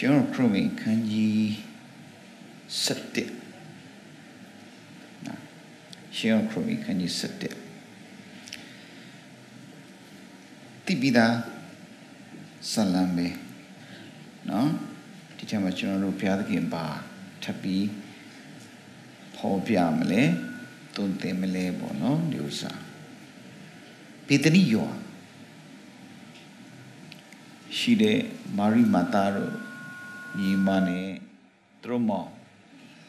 ကျွန်တော်ခရမင်ခန်းကြီး7နော်ရှင်ခရမင်ခန်းကြီး7တိပိတာဆလံပဲနော်ဒီချက်မှာကျွန်တော်တို့ဘုရားသခင်ပါထပ်ပြီးဖော်ပြမလဲတုံသင်မလဲပေါ့နော်ဒီဥစ္စာပေတနိယောရှိတဲ့မာရိမာတာတို့ညီမနဲ့သူတို့မောင်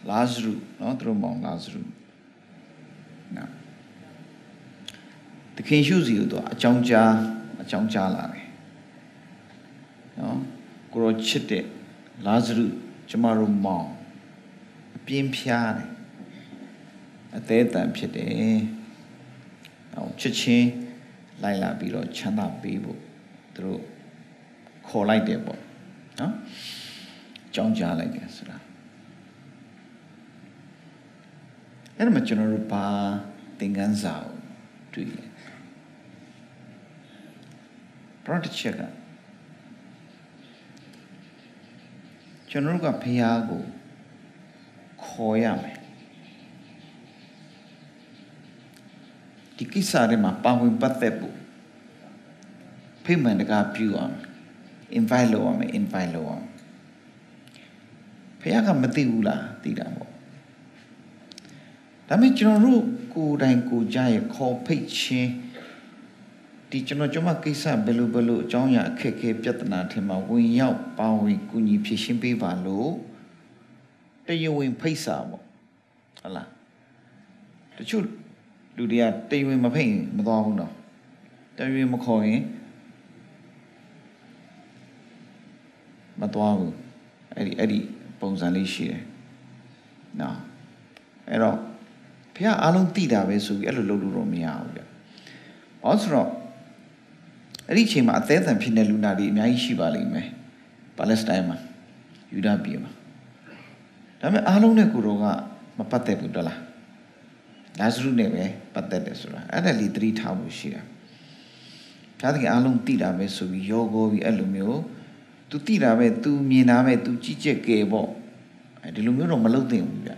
လာဇရုနော်သူတို့မောင်လာဇရုနော်တခင်ရှုစီကိုသူအကြောင်းကြားအကြောင်းကြားလာတယ်နော်ကိုရောချစ်တဲ့လာဇရုကျမတို့မောင်အပြင်းဖြားတယ်အသေးတန်ဖြစ်တယ်အောင်ချစ်ချင်းလိုက်လာပြီးတော့ချမ်းသာပေးဖို့သူတို့ခေါ်လိုက်တယ်ပေါ့နော်ကြောင်းကြားလိုက်တယ်ဆိုတာအဲ့ဒါမှကျွန်တော်တို့ဘာသင်ခန်းစာကိုတွေ့ရပရတ်ချက်ကကျွန်တော်တို့ကဖះကိုခေါ်ရမယ်ဒီကိစ္စတွေမှာပါဝင်ပတ်သက်ဖို့ဖိမှန်တကားပြုအောင် invite လုပ်ရမယ် invite လုပ်အောင်ဘုရားကမသိဘူးလားသိတာပေါ့ဒါပေမဲ့ကျွန်တော်တို့ကိုယ်တိုင်ကိုယ်ကြရဲ့ခေါ်ဖိတ်ခြင်းဒီကျွန်တော်ကျွန်မကိစ္စဘယ်လိုဘယ်လိုအကြောင်းအရာအခက်အခဲပြဿနာထင်မှာဝင်ရောက်ပါဝင်ကူညီဖြေရှင်းပေးပါလို့တရားဝင်ဖိတ်စာပေါ့ဟုတ်လားတချို့လူတွေကတရားဝင်မဖိတ်ရင်မသွားဘူးတော့တရားဝင်မခေါ်ရင်မသွားဘူးအဲ့ဒီအဲ့ဒီပုံစံလေးရှိတယ်နော်အဲ့တော့ဘုရားအားလုံးသိတာပဲဆိုပြီးအဲ့လိုလုပ်လို့တော့မရဘူးဗျ။အော်ဆိုတော့အဲ့ဒီအချိန်မှာအသေးအံဖြစ်တဲ့လူနာတွေအများကြီးရှိပါလိမ့်မယ်။ပါလက်စတိုင်းမှာယူဒပြည်မှာဒါပေမဲ့အားလုံးနဲ့ကိုတော့ကမပတ်သက်ဘူးတလား။လာဇရုနဲ့ပဲပတ်သက်တယ်ဆိုတာအဲ့ဒါလေးသတိထားဖို့ရှိတာ။ဘုရားသခင်အားလုံးသိတာပဲဆိုပြီးရောကောပြီးအဲ့လိုမျိုး तू သိတာပဲ तू မြင်တာပဲ तू ကြည့်ကြက်ကဲပေါ့အဲဒီလိုမျိုးတော့မလုပ်သင့်ဘူးဗျ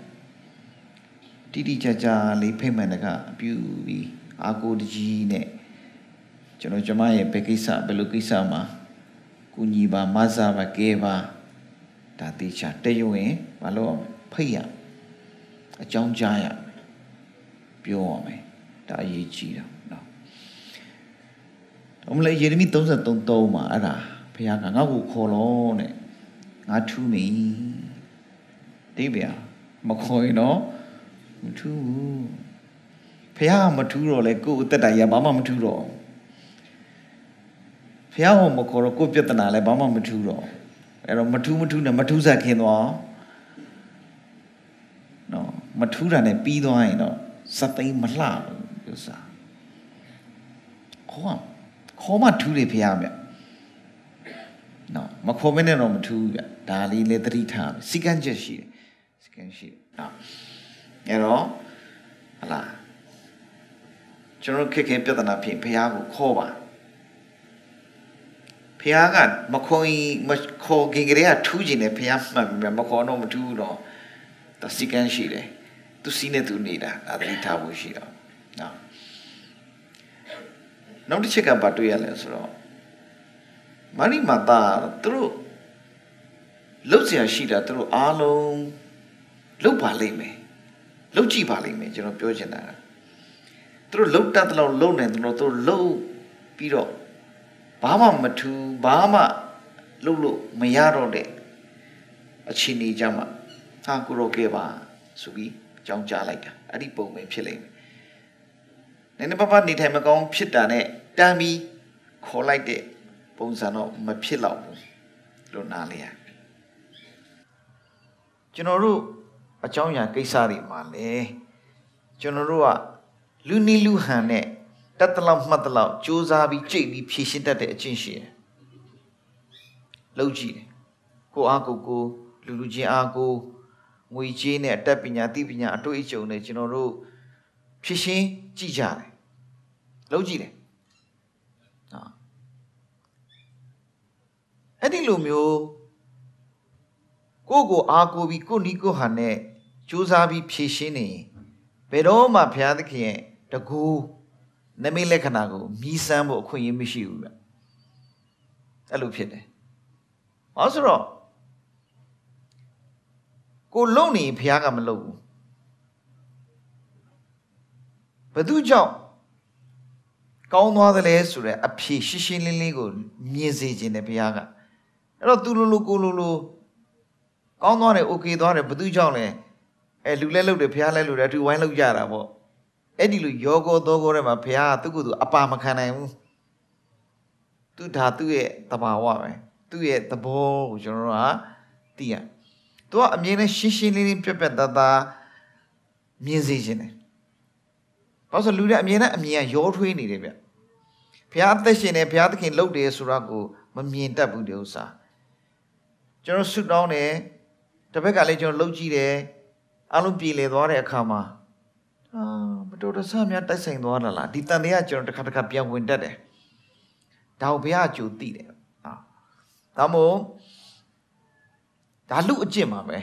တိတိကျကျလေးဖိတ်မှန်တကအပြူပြီးအာကိုတကြီးနဲ့ကျွန်တော်ကျမရဲ့ဘယ်ကိစ္စဘယ်လိုကိစ္စမှာကုညီပါမဆာပါကဲပါဒါတိချာတည်ရင်မလုပ်အောင်ဖိတ်ရအကြောင်းကြားရပြောရမယ်ဒါအရေးကြီးတာနော်။အမလေးယေရမိ33:3မှာအဲ့ဒါဘုရားကငါ့ကိုခေါ်လောတဲ့ငါထူးမင်းတိဗျာမခေါ်ရင်တော့မထူးဘူးဘုရားမထူးတော့လေကိုယ့်အသက်တာကြီးကဘာမှမထူးတော့ဘုရားဟောမခေါ်တော့ကိုယ့်ပြဿနာလည်းဘာမှမထူးတော့အဲ့တော့မထူးမထူးနဲ့မထူးစားခင်သွားနော်မထူးတာနဲ့ပြီးသွားရင်တော့စသိမ်းမလှဘူးဥစ္စာခေါ်ခေါ်မှထူးတယ်ဘုရားမြတ်နော်မခေါ်မနဲ့တော့မထူးဘူးဗျဒါလေးလည်းသတိထားစီကန်းချက်ရှိတယ်စီကန်းရှိတယ်နော်အဲ့တော့ဟလာကျွန်တော်ခက်ခဲပြဿနာဖြစ်ဘုရားကိုခေါ်ပါဘုရားကမခွန်မခေါ်ခင်ကလေးကထူးကျင်တယ်ဘုရားမှတ်ပြီးမခေါ်တော့မထူးတော့တစီကန်းရှိတယ်သူစီးနေသူနေတာဒါသတိထားဖို့ရှိတော့နော်နောက်တစ်ချက်ကဘာတွေ့ရလဲဆိုတော့မဏိမာတာသူတို့လှုပ်เสียရှိတာသူတို့အားလုံးလှုပ်ပါလိမ့်မယ်လှုပ်ကြည့်ပါလိမ့်မယ်ကျွန်တော်ပြောချင်တာကသူတို့လှုပ်တတ်တဲ့လောက်လှုပ်နိုင်တယ်လို့သူတို့လှုပ်ပြီးတော့ဘာမှမထူဘာမှလှုပ်လို့မရတော့တဲ့အခြေအနေကြမှာဟာကိုရောကဲပါဆိုပြီးကြောင်းကြလိုက်တာအဲ့ဒီပုံပဲဖြစ်လိမ့်မယ်နည်းနည်းပါးပါးနေထိုင်မကောင်းဖြစ်တာနဲ့တမ်းပြီးခေါ်လိုက်တဲ့ပုံစံတော့မဖြစ်တော့ဘူးလို့နားလေရကျွန်တော်တို့အကြောင်းအရာကိစ္စတွေမှာလေကျွန်တော်တို့ကလူနီလူဟန်နဲ့တက်တလောက်မှတ်တလောက်စူးစမ်းပြီးကြိတ်ပြီးဖြည့်ရှင်းတတ်တဲ့အချင်းရှိတယ်လောက်ကြည့်တယ်ကိုအားကိုကိုလူလူချင်းအားကိုငွေကြေးနဲ့အတတ်ပညာသိပညာအတွေ့အကြုံနဲ့ကျွန်တော်တို့ဖြည့်ရှင်းကြည့်ကြတယ်လောက်ကြည့်တယ်အဲ့ဒီလိုမျိုးကိုကိုအားကိုပြီးကိုနီကိုဟန်နဲ့ကြိုးစားပြီးဖြည့်ရှင်းနေဘယ်တော့မှဘုရားသခင်ရဲ့တကူနမိတ်လက္ခဏာကိုမြည်စမ်းဖို့အခွင့်အရေးမရှိဘူးဗျအဲ့လိုဖြစ်တယ်။ဟောဆိုတော့ကိုလုံနေဘုရားကမလုံဘူး။ဘသူကြောင့်ကောင်းသွားသလဲဆိုတဲ့အဖြေရှင်းရှင်းလင်းလင်းကိုမြင်စေခြင်းနဲ့ဘုရားက။အဲ့တော့သူလိုလိုကိုလိုလိုကောင်းသွားတယ်โอเคသွားတယ်ဘသူကြောင့်လဲအဲလူလဲလုတ်တယ်ဖះလဲလုတ်တယ်သူဝိုင်းလုတ်ကြတာပေါ့အဲ့ဒီလိုယောဂောသောဂောထဲမှာဖះကသူ့ကိုယ်သူအပါမခံနိုင်ဘူးသူဒါသူ့ရဲ့တဘာဝပဲသူ့ရဲ့သဘောကိုကျွန်တော်တို့ကသိရသူကအမြင်နဲ့ရှင်းရှင်းလင်းလင်းပြတ်ပြတ်သားသားမြင်စေခြင်းတယ်ဘာလို့လူတွေအမြင်နဲ့အမြင်ကရောထွေးနေတယ်ဗျဘုရားအသက်ရှင်တယ်ဘုရားသခင်လုပ်တယ်ဆိုတာကိုမမြင်တတ်ဘူးဒီဥစ္စာကျွန်တော်ဆုတောင်းတယ်တပည့်ကလည်းကျွန်တော်လှုပ်ကြည့်တယ်အလုံးပြေလေသွားတဲ့အခါမှာအာမတော်တဆများတိုက်ဆိုင်သွားတာလားဒီတန်တရားကျွန်တော်တစ်ခါတစ်ခါပြန်ဝင်တတ်တယ်ဒါကိုဘုရားအကျိုးသိတယ်ဟာဒါမို့ဒါလူအကျင့်ပါပဲ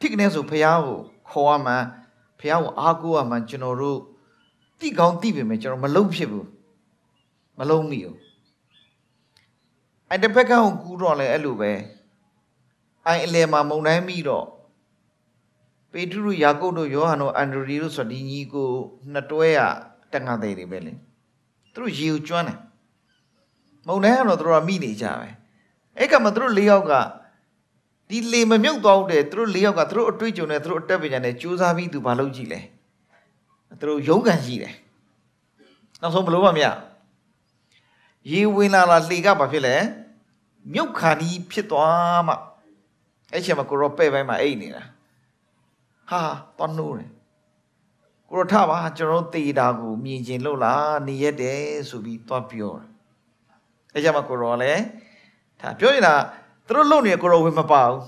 ဖြစ်ကနေဆိုဘုရားကိုခေါ်ရမှန်းဘုရားကိုအားကိုးရမှန်းကျွန်တော်တို့တိကောင်းတိပေမဲ့ကျွန်တော်မလုံဖြစ်ဘူးမလုံမိဘူးအဲ့တစ်ဖက်ကဟိုကူးတော့လဲအဲ့လိုပဲအိုင်အလယ်မှာမုန်တိုင်းမိတော့ပေတရုယာကုပ်တို့ယောဟန်တို့အန်ဒရီတို့ဆိုဒီညီကိုနှစ်တွဲရတန်ခါသေးတွေပဲလေသူတို့ရေကိုကျွမ်းတယ်မုန်တိုင်းကတော့သူတို့ကမိနေကြပဲအဲ့ကမှသူတို့၄ယောက်ကဒီလေမမြုပ်သွားဟုတ်တယ်သူတို့၄ယောက်ကသူတို့အတွေ့အကြုံနဲ့သူတို့အတက်ပညာနဲ့ကြိုးစားပြီးသူဘာလုပ်ကြည့်လဲသူတို့ရုံးကန်ရှိတယ်နောက်ဆုံးဘလို့မှမရရေဝင်လာလာလေကဘာဖြစ်လဲမြုပ်ခါနီးဖြစ်သွားမှအဲ့ချိန်မှာကိုရောပဲ့ပိုင်းမှာအိတ်နေတာဟာတော့နှိုးတယ်ကိုရောထပါကျွန်တော်တေတာကိုမြင်ကျင်လို့လားနေရတယ်ဆိုပြီးသွားပြောတယ်အဲ့ချိန်မှာကိုရောလည်းဒါပြောရင်လားသူတို့လုံနေကိုရောဝင်မပါဘူး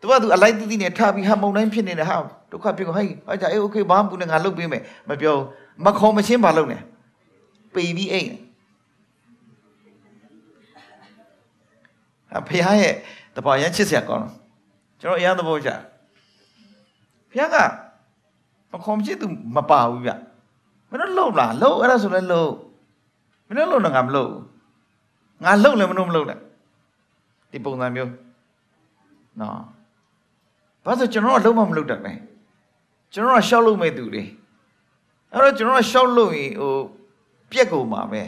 သူကသူအလိုက်တိတိနဲ့ထပြီးဟာမုံတိုင်းဖြစ်နေတဲ့ဟာဒုက္ခဖြစ်ကုန်ဟဲ့ဟာကြအေးโอเคဘာမှမပူနဲ့ငါလုပ်ပေးမယ်မပြောမခေါ်မချင်းဘာလုပ်နေပေပြီးအိတ်အဖေရဲ့တဘာရန်ချစ်စရာကောင်းတယ်ကျွန်တော်အရာသဘောကျဘုရားကမခွန်ချစ်သူမပါဘူးဗျမင်းတို့လှုပ်လားလှုပ်အဲ့ဒါဆိုလဲလှုပ်မင်းတို့လှုပ်တော့ငါမလှုပ်ငါလှုပ်လည်းမလို့မလှုပ်နဲ့ဒီပုံစံမျိုးနော်ဘာလို့ကျွန်တော်ကလှုပ်မှမလှုပ်တတ်လဲကျွန်တော်ကရှောက်လို့မဲ့သူတွေအဲ့တော့ကျွန်တော်ကရှောက်လို့ရင်ဟိုပြက်ကုန်မှာပဲ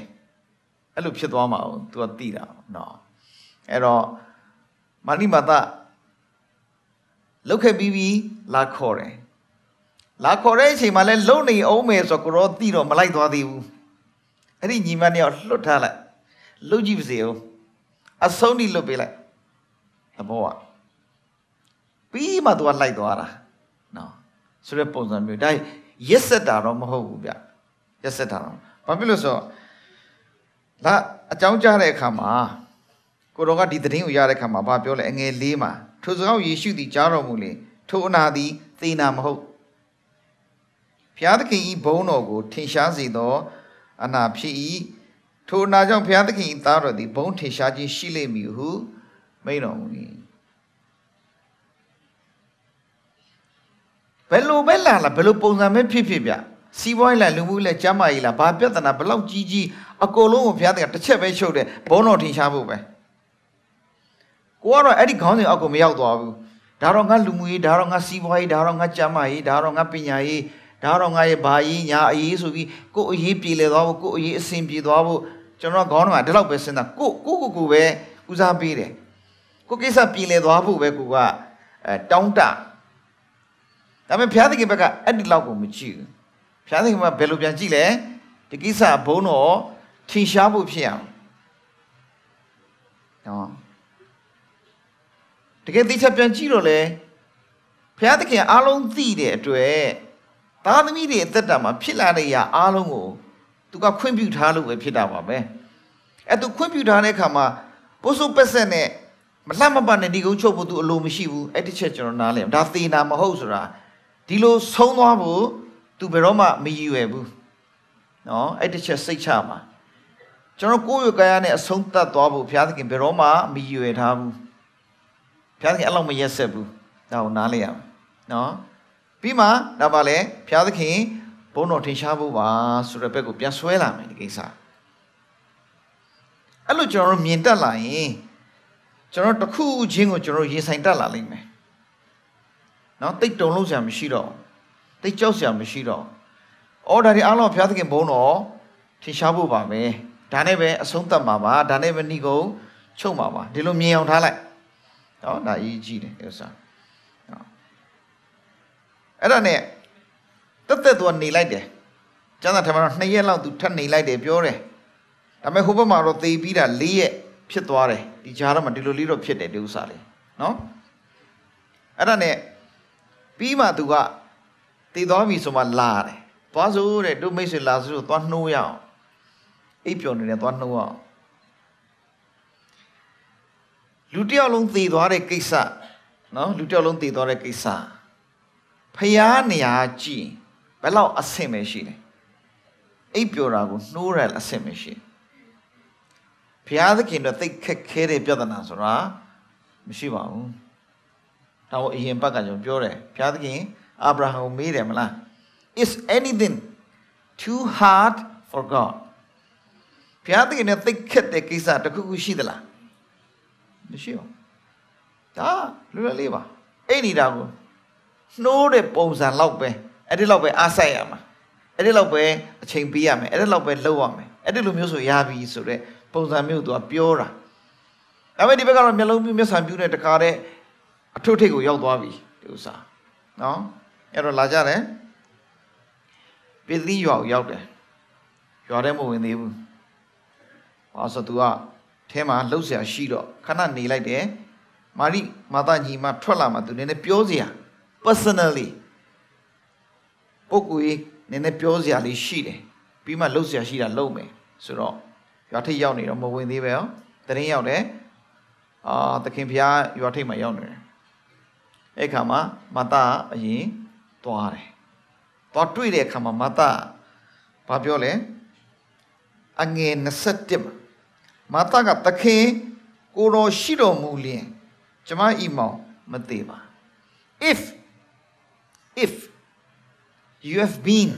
အဲ့လိုဖြစ်သွားမှာအောင် तू ကတိတာနော်အဲ့တော့မာလိမာသလောက်ခဲ့ပြီးပြီးလာခေါ်တယ်လာခေါ်တဲ့အချိန်မှာလဲလုံနေအောင်မယ်ဆိုကိုရောတိတော့မလိုက်သွားသေးဘူးအဲ့ဒီညီမတယောက်လွတ်ထားလိုက်လှုပ်ကြည့်ပါစေဦးအဆုံးထိလွတ်ပေးလိုက်သဘောကပြီးမှသူကလိုက်သွားတာနော်ဆိုတဲ့ပုံစံမျိုးဒါရက်ဆက်တာတော့မဟုတ်ဘူးဗျရက်ဆက်တာတော့ဘာဖြစ်လို့ဆိုတော့လာအကြောင်းကြားတဲ့အခါမှာကိုတော်ကဒီသတင်းကိုရတဲ့ခါမှာဘာပြောလဲအငယ်လေးမှာထိုစကားယေရှုသည်ကြားတော်မူလေထိုအနာသည်သေနာမဟုတ်ဖျားသခင်ဤဘုန်းတော်ကို ထင်ရှားစေသော အနာဖြစ်၏ထိုအနာကြောင့်ဖျားသခင်ဤသားတော်သည်ဘုန်းထင်ရှားခြင်းရှိလိမ့်မည်ဟုမိန့်တော်မူ၏ဘယ်လိုပဲလာလာဘယ်လိုပုံစံပဲဖြစ်ဖြစ်ဗျစီးပွားရေးလားလူမှုရေးလားကျန်းမာရေးလားဘာပြဿနာဘလောက်ကြီးကြီးအကုန်လုံးကိုဘုရားသခင်တစ်ချက်ပဲရှုပ်တယ်ဘုန်းတော်ထင်ရှားဖို့ပဲ။ကိုကတော့အဲ့ဒီခေါင်းစဉ်အောက်ကိုမရောက်သွားဘူးဒါတော့ငါလူမှုရေးဒါတော့ငါစီးပွားရေးဒါတော့ငါကျန်းမာရေးဒါတော့ငါပညာရေးဒါတော့ငါရဲ့ဘာရေးညာအရေးဆိုပြီးကိုအရေးပြေလည်သွားဖို့ကိုအရေးအဆင်ပြေသွားဖို့ကျွန်တော်ခေါင်းတော့ဒီလောက်ပဲစဉ်းစားကိုကိုကိုကိုပဲဦးစားပေးတယ်ကိုကိစ္စပြေလည်သွားဖို့ပဲကိုကအဲတောင်းတဒါပေမဲ့ဘုရားသခင်ဘက်ကအဲ့ဒီလောက်ကိုမကြည့်ဘူးဘုရားသခင်ကဘယ်လိုပြန်ကြည့်လဲဒီကိစ္စဘုံတော့ထင်ရှားဖို့ဖြစ်အောင်နော်တကယ်သိချက်ပြန်ကြည့်တော့လေဘုရားသခင် အားလုံးသိတဲ့အတွက်သားသမီးတွေအသက်တာမှာဖြစ်လာတဲ့အရာအားလုံးကိုသူကခွင့်ပြုထားလို့ပဲဖြစ်တာပါပဲအဲ့သူခွင့်ပြုထားတဲ့အခါမှာပုစုပက်ဆက်နဲ့မလှမပနဲ့ဒီကုန်းချုပ်ဖို့သူအလိုမရှိဘူးအဲ့တစ်ချက်ကျွန်တော်နားလည်ဒါသေနာမဟုတ်ဆိုတာဒီလိုဆုံးသွားဖို့သူဘယ်တော့မှမရည်ရွယ်ဘူးနော်အဲ့တစ်ချက်စိတ်ချပါကျွန်တော်ကိုယ့်ရဲ့ကာယနဲ့အဆုံးသတ်သွားဖို့ဘုရားသခင်ဘယ်တော့မှမရည်ရွယ်ထားဘူးဘုရားသခင်အဲ့လောက်မရက်ဆက်ဘူးဒါကိုနားလည်ရအောင်နော်ပြီးမှဒါပါလဲဘုရားသခင်ဘုန်းတော်ထင်ရှားဖို့ပါဆိုတဲ့ဘက်ကိုပြန်ဆွဲလာမယ်ဒီကိစ္စအဲ့လိုကျွန်တော်တို့မြင်တတ်လာရင်ကျွန်တော်တခုချင်းကိုကျွန်တော်ရင်ဆိုင်တတ်လာလိမ့်မယ်နော်တိတ်တုံလုံးစရာမရှိတော့တိတ်ကြောက်စရာမရှိတော့အော်ဒါတွေအားလုံးဘုရားသခင်ဘုန်းတော်ထင်ရှားဖို့ပါပဲဒါနဲ့ပဲအဆုံးသတ်မှာပါဒါနဲ့ပဲဏိကုံချုပ်မှာပါဒီလိုမြင်အောင်ထားလိုက်နော်ဒါအရေးကြီးတယ်ဥစ္စာနော်အဲ့ဒါနဲ့တက်တက်သူကနေလိုက်တယ်ကျမ်းစာထဲမှာတော့2ရက်လောက်သူထပ်နေလိုက်တယ်ပြောတယ်ဒါပေမဲ့ဟိုဘက်မှာတော့သေပြီးတာ4ရက်ဖြစ်သွားတယ်ဒီကြားတော့မှဒီလိုလေးတော့ဖြစ်တယ်ဒီဥစ္စာလေးနော်အဲ့ဒါနဲ့ပြီးမှသူကတည်သွားပြီဆိုမှလာတယ်သွားစို့တဲ့တို့မိတ်ဆွေလာစို့သွားနှိုးရအောင်အိပ်ပျော်နေတယ်သွားနှိုးအောင်လူတစ်ယောက်လုံးသေသွားတဲ့ကိစ္စနော်လူတစ်ယောက်လုံးသေသွားတဲ့ကိစ္စဖျားနေရာကြည့်ဘယ်လောက်အဆင်မရှိလဲအိပ်ပျော်တာကိုနှိုးရအဆင်မရှိဘုရားသခင်တို့သိခက်ခဲတဲ့ပြဿနာဆိုတာမရှိပါဘူးဒါကိုအရင်ဘက်ကကျွန်တော်ပြောတယ်ဘုရားသခင်အာဗြဟံမေးတယ်မလား is anything too hard for god ဘုရားသခင်နဲ့သိခက်တဲ့ကိစ္စတခုခုရှိသလားမရှိပါဘူးဒါလွယ်လွယ်လေးပါအိတ်နေတာကိုနှိုးတဲ့ပုံစံလောက်ပဲအဲ့ဒီလောက်ပဲအားဆိုင်ရမှာအဲ့ဒီလောက်ပဲအချိန်ပေးရမယ်အဲ့ဒီလောက်ပဲလုပ်ရမယ်အဲ့ဒီလိုမျိုးဆိုရပြီဆိုတော့ပုံစံမျိုးသူကပြောတာဒါပေမဲ့ဒီဘက်ကတော့မျက်လုံးပြူးမျက်စံပြူးနဲ့တကားတဲ့အထုထိတ်ကိုရောက်သွားပြီဒီဥစ္စာနော်အဲ့တော့လာကြတယ်ပြည်သီးရွာကိုရောက်တယ်ရွာထဲမဝင်သေးဘူးဘာလို့ဆိုသူကထဲမှာလှုပ်ရှားရှိတော့ခဏနေလိုက်တယ်မာရိမာသညီမထွက်လာမှသူနည်းနည်းပြောစရာ personally ပုဂ္ဂိုလ်ကြီးနည်းနည်းပြောစရာလေးရှိတယ်ပြီးမှလှုပ်ရှားရှိတာလုပ်မယ်ဆိုတော့ရွာထိပ်ရောက်နေတော့မဝင်သေးပဲရောတရင်ရောက်တယ်အာသခင်ဖျားရွာထိပ်မှာရောက်နေတယ်အဲ့ခါမှာမာသအရင်သွားတယ်သွားတွေ့တဲ့အခါမှာမာသဘာပြောလဲအငယ်27မှာမာသကသခင်ကိုတော်ရှိတော်မူလျင်ကျမဤမောင်မသေးပါ if if you have been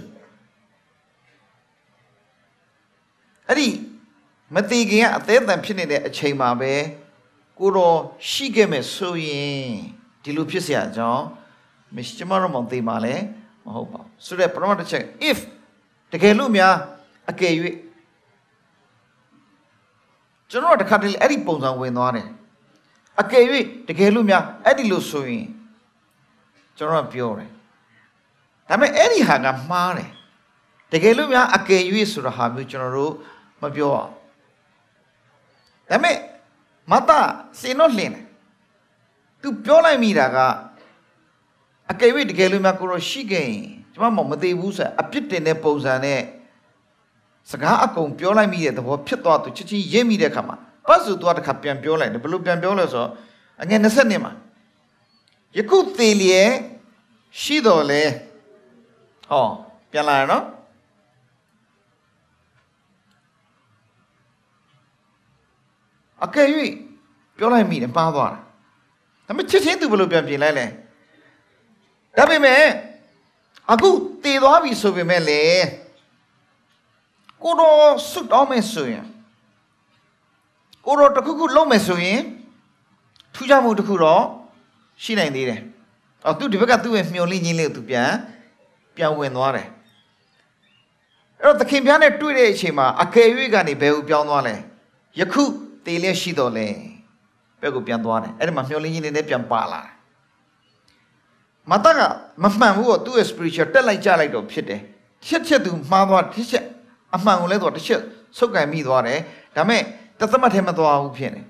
အဲ့ဒီမသေးခင်ကအသေးအံဖြစ်နေတဲ့အချိန်မှာပဲကိုတော်ရှိခဲ့မဲ့ဆိုရင်ဒီလိုဖြစ်เสียအကြောင်းမရှိကျမတို့မောင်သေးပါလေမဟုတ်ပါဘူးဆိုတော့ပထမတစ်ချက် if တကယ်လို့များအကယ်၍ကျွန်တော်တို့တစ်ခါတလေအဲ့ဒီပုံစံဝင်သွားတယ်အကယ်၍တကယ်လို့များအဲ့ဒီလို့ဆိုရင်ကျွန်တော်ပြောတယ်ဒါပေမဲ့အဲ့ဒီဟာကမှားတယ်တကယ်လို့များအကယ်၍ဆိုတာဟာမျိုးကျွန်တော်တို့မပြောအောင်ဒါပေမဲ့မတစင်တော့လှင်တယ်သူပြောလိုက်မိတာကအကယ်၍တကယ်လို့များကိုရောရှိခဲ့ရင်ကျွန်မမသေးဘူးဆိုအပြစ်တင်တဲ့ပုံစံနဲ့စကားအကုန်ပြောလိုက်မိတဲ့သဘောဖြစ်သွားသူချစ်ချင်းရိပ်မိတဲ့ခါမှာပတ်စုသွားတခါပြန်ပြောလိုက်တယ်ဘလို့ပြန်ပြောလဲဆိုတော့အငယ်20နှစ်မှာယခုသေးလျက်ရှိတော်လဲဟောပြန်လာရနော်အကယ်၍ပြောလိုက်မိတယ်ပါသွားတာဒါပေမဲ့ချစ်ချင်းသူဘလို့ပြန်ပြင်လိုက်လဲဒါပေမဲ့အခုတည်သွားပြီဆိုပေမဲ့လည်းကိုတော်ဆွတ်တော်မယ်ဆိုရင်ကိုတော်တခုခုလုပ်မယ်ဆိုရင်ထူးခြားမှုတခုတော့ရှိနိုင်သေးတယ်။အော်သူဒီဘက်ကသူ့ရဲ့မျောလင်းခြင်းလေးကိုသူပြန်ပြန်ဝင်သွားတယ်။အဲ့တော့သခင်ပြားနဲ့တွေ့တဲ့အချိန်မှာအကယ်၍ကနေဘယ်ကိုပြောင်းသွားလဲ။ယခုတေလျက်ရှိတော်လဲ။ဘက်ကိုပြန်သွားတယ်။အဲ့ဒီမှာမျောလင်းခြင်းလေးနဲ့ပြန်ပါလာတယ်။မတကမမှန်ဘူးတော့သူ့ရဲ့ spiritual တက်လိုက်ကြလိုက်တော့ဖြစ်တယ်။ချက်ချက်သူမှားသွားတစ်ချက်အမှန်ကိုလဲသူကတစ်ချက်ဆုပ်ကင်မိသွားတယ်ဒါမဲ့တသမတ်ထဲမသွားဘူးဖြစ်နေ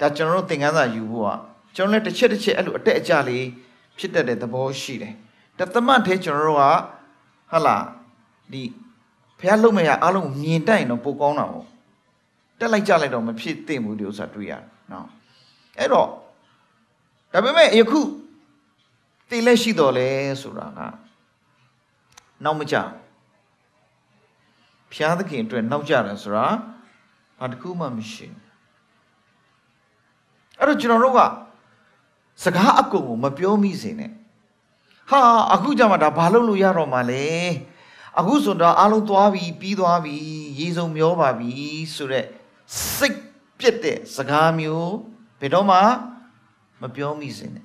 ဒါကျွန်တော်တို့သင်ခန်းစာယူဖို့ကကျွန်တော်လည်းတစ်ချက်တစ်ချက်အဲ့လိုအတက်အကျလေးဖြစ်တတ်တဲ့သဘောရှိတယ်တသမတ်ထဲကျွန်တော်တို့ကဟလာဒီဖះလုံးမရအားလုံးမြင်တတ်ရင်တော့ပိုကောင်းတာပေါ့တက်လိုက်ကြလိုက်တော့မဖြစ်သင့်ဘူးဒီဥစ္စာတွေ့ရတယ်နော်အဲ့တော့ဒါပေမဲ့ယခုတည်လက်ရှိတော်လဲဆိုတာကနောက်မကြဘူးဖျားသခင်အတွက်နောက်ကျတယ်ဆိုတာဘာတစ်ခုမှမရှိဘူးအဲ့တော့ကျွန်တော်တို့ကစကားအကုန်ကိုမပြောမိစေနဲ့ဟာအခုကြမှာဒါဘာလုပ်လို့ရတော့မှာလဲအခုဆိုတော့အားလုံးသွားပြီပြီးသွားပြီရေစုံမျောပါပြီဆိုတော့စိတ်ပြက်တဲ့စကားမျိုးဘယ်တော့မှ မပြောမိစေနဲ့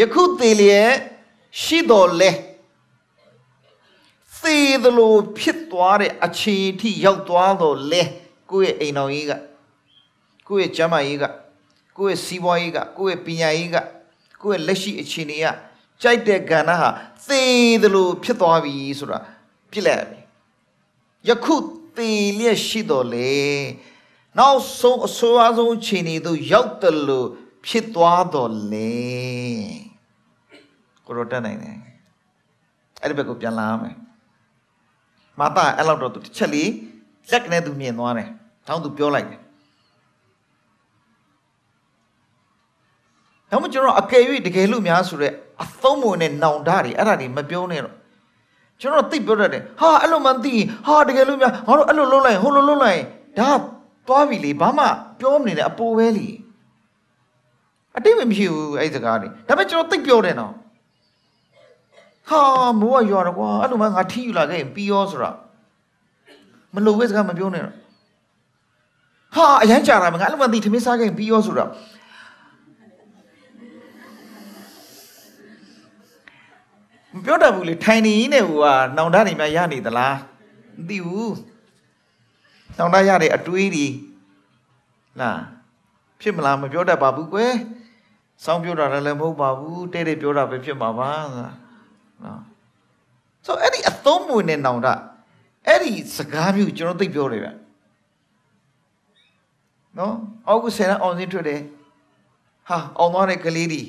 ယခုသေးလျက်ရှိတော်လဲသေသလိုဖြစ်သွားတဲ့အခြေအထိ ရောက်သွားတော့လဲကိုယ့်ရဲ့အိမ်တော်ကြီးကကိုယ့်ရဲ့ကျမ်းမာရေးကကိုယ့်ရဲ့စီးပွားရေးကကိုယ့်ရဲ့ပညာရေးကကိုယ့်ရဲ့လက်ရှိအခြေအနေကကြိုက်တဲ့ကဏ္ဍဟာသေသလိုဖြစ်သွားပြီဆိုတာပြစ်လိုက်ရတယ်။ယခုသေလျက်ရှိတော်လေနောက်ဆုံးအဆိုးအဆုံးအခြေအနေသို့ရောက်တယ်လို့ဖြစ်သွားတော်လေကိုရောတက်နိုင်တယ်အဲ့ဒီဘက်ကိုပြန်လာမယ်မာတာအဲ့လောက်တော့သူတစ်ချက်လေးလက်ကနေသူမြင်သွားတယ်တောင်းသူပြောလိုက်တယ်ဒါမှကျွန်တော်အကယ်၍တကယ်လို့များဆိုတော့အသုံးမဝင်တဲ့နောင်တတွေအဲ့ဒါတွေမပြောနဲ့တော့ကျွန်တော်သိပြောတတ်တယ်ဟာအဲ့လိုမှသိဟာတကယ်လို့များငါတို့အဲ့လိုလုံးလိုက်ဟိုလိုလုံးလိုက်ဒါသွားပြီလေဘာမှ ပြောမနေနဲ့အပိုးပဲလေအတိတ်မရှိဘူးအဲ့စကားတွေဒါပေမဲ့ကျွန်တော်သိပြောတယ်နော်ဟာမိုးကရွာတော့ကွာအဲ့လိုမှငါထီယူလာခဲ့ရင်ပြီးရောဆိုတာမလို့ဝဲစကားမပြောနဲ့တော့ဟာအရန်ကြာတာပဲငါအဲ့လိုမှသိထမင်းစားခဲ့ရင်ပြီးရောဆိုတာမပြောတတ်ဘူးလေထိုင်နေရင်းနဲ့ဟိုကနောင်တနေများရနေသလားမသိဘူးနောင်တရတဲ့အတွေးတွေလားဖြစ်မလားမပြောတတ်ပါဘူးကွယ်စောင်းပြောတာလည်းမဟုတ်ပါဘူးတဲ့တဲ့ပြောတာပဲဖြစ်မှာပါနော်ဆိုအဲ့ဒီအသုံးမဝင်တဲ့နောင်တအဲ့ဒီစကားမျိုးကျွန်တော်သိပြောတယ်ဗျနော်အောက်ကိုဆယ်တန်းအောင်စင်းထွက်တယ်ဟာအောင်သွားတဲ့ကလေးဒီ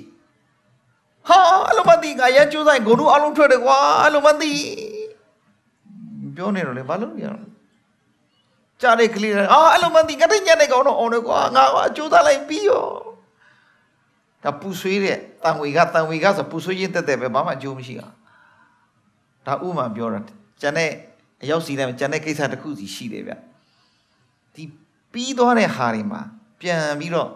ဟာအလုံးမသိကရန်ကျိုးဆိုင်ဂုံတို့အလုံးထွက်တယ်ကွာအလုံးမသိပြောနေတော့လေဘာလို့ရအောင်ကြားတဲ့ကလေးအာအလုံးမသိကတိညက်တဲ့ကောင်တော့အောင်တယ်ကွာငါကအကျိုးသားလိုက်ပြီးရောဒါပူဆွေးတဲ့တန်ဝေကတန်ဝေကဆိုပူဆွေးရင်းတက်တယ်ပဲဘာမှအကျိုးမရှိတာဒါဥမာပြောတာကျန်တဲ့အရောက်စီတိုင်းကျန်တဲ့ကိစ္စတစ်ခုစီရှိတယ်ဗျဒီပြီးသွားတဲ့ဟာတွေမှာပြန်ပြီးတော့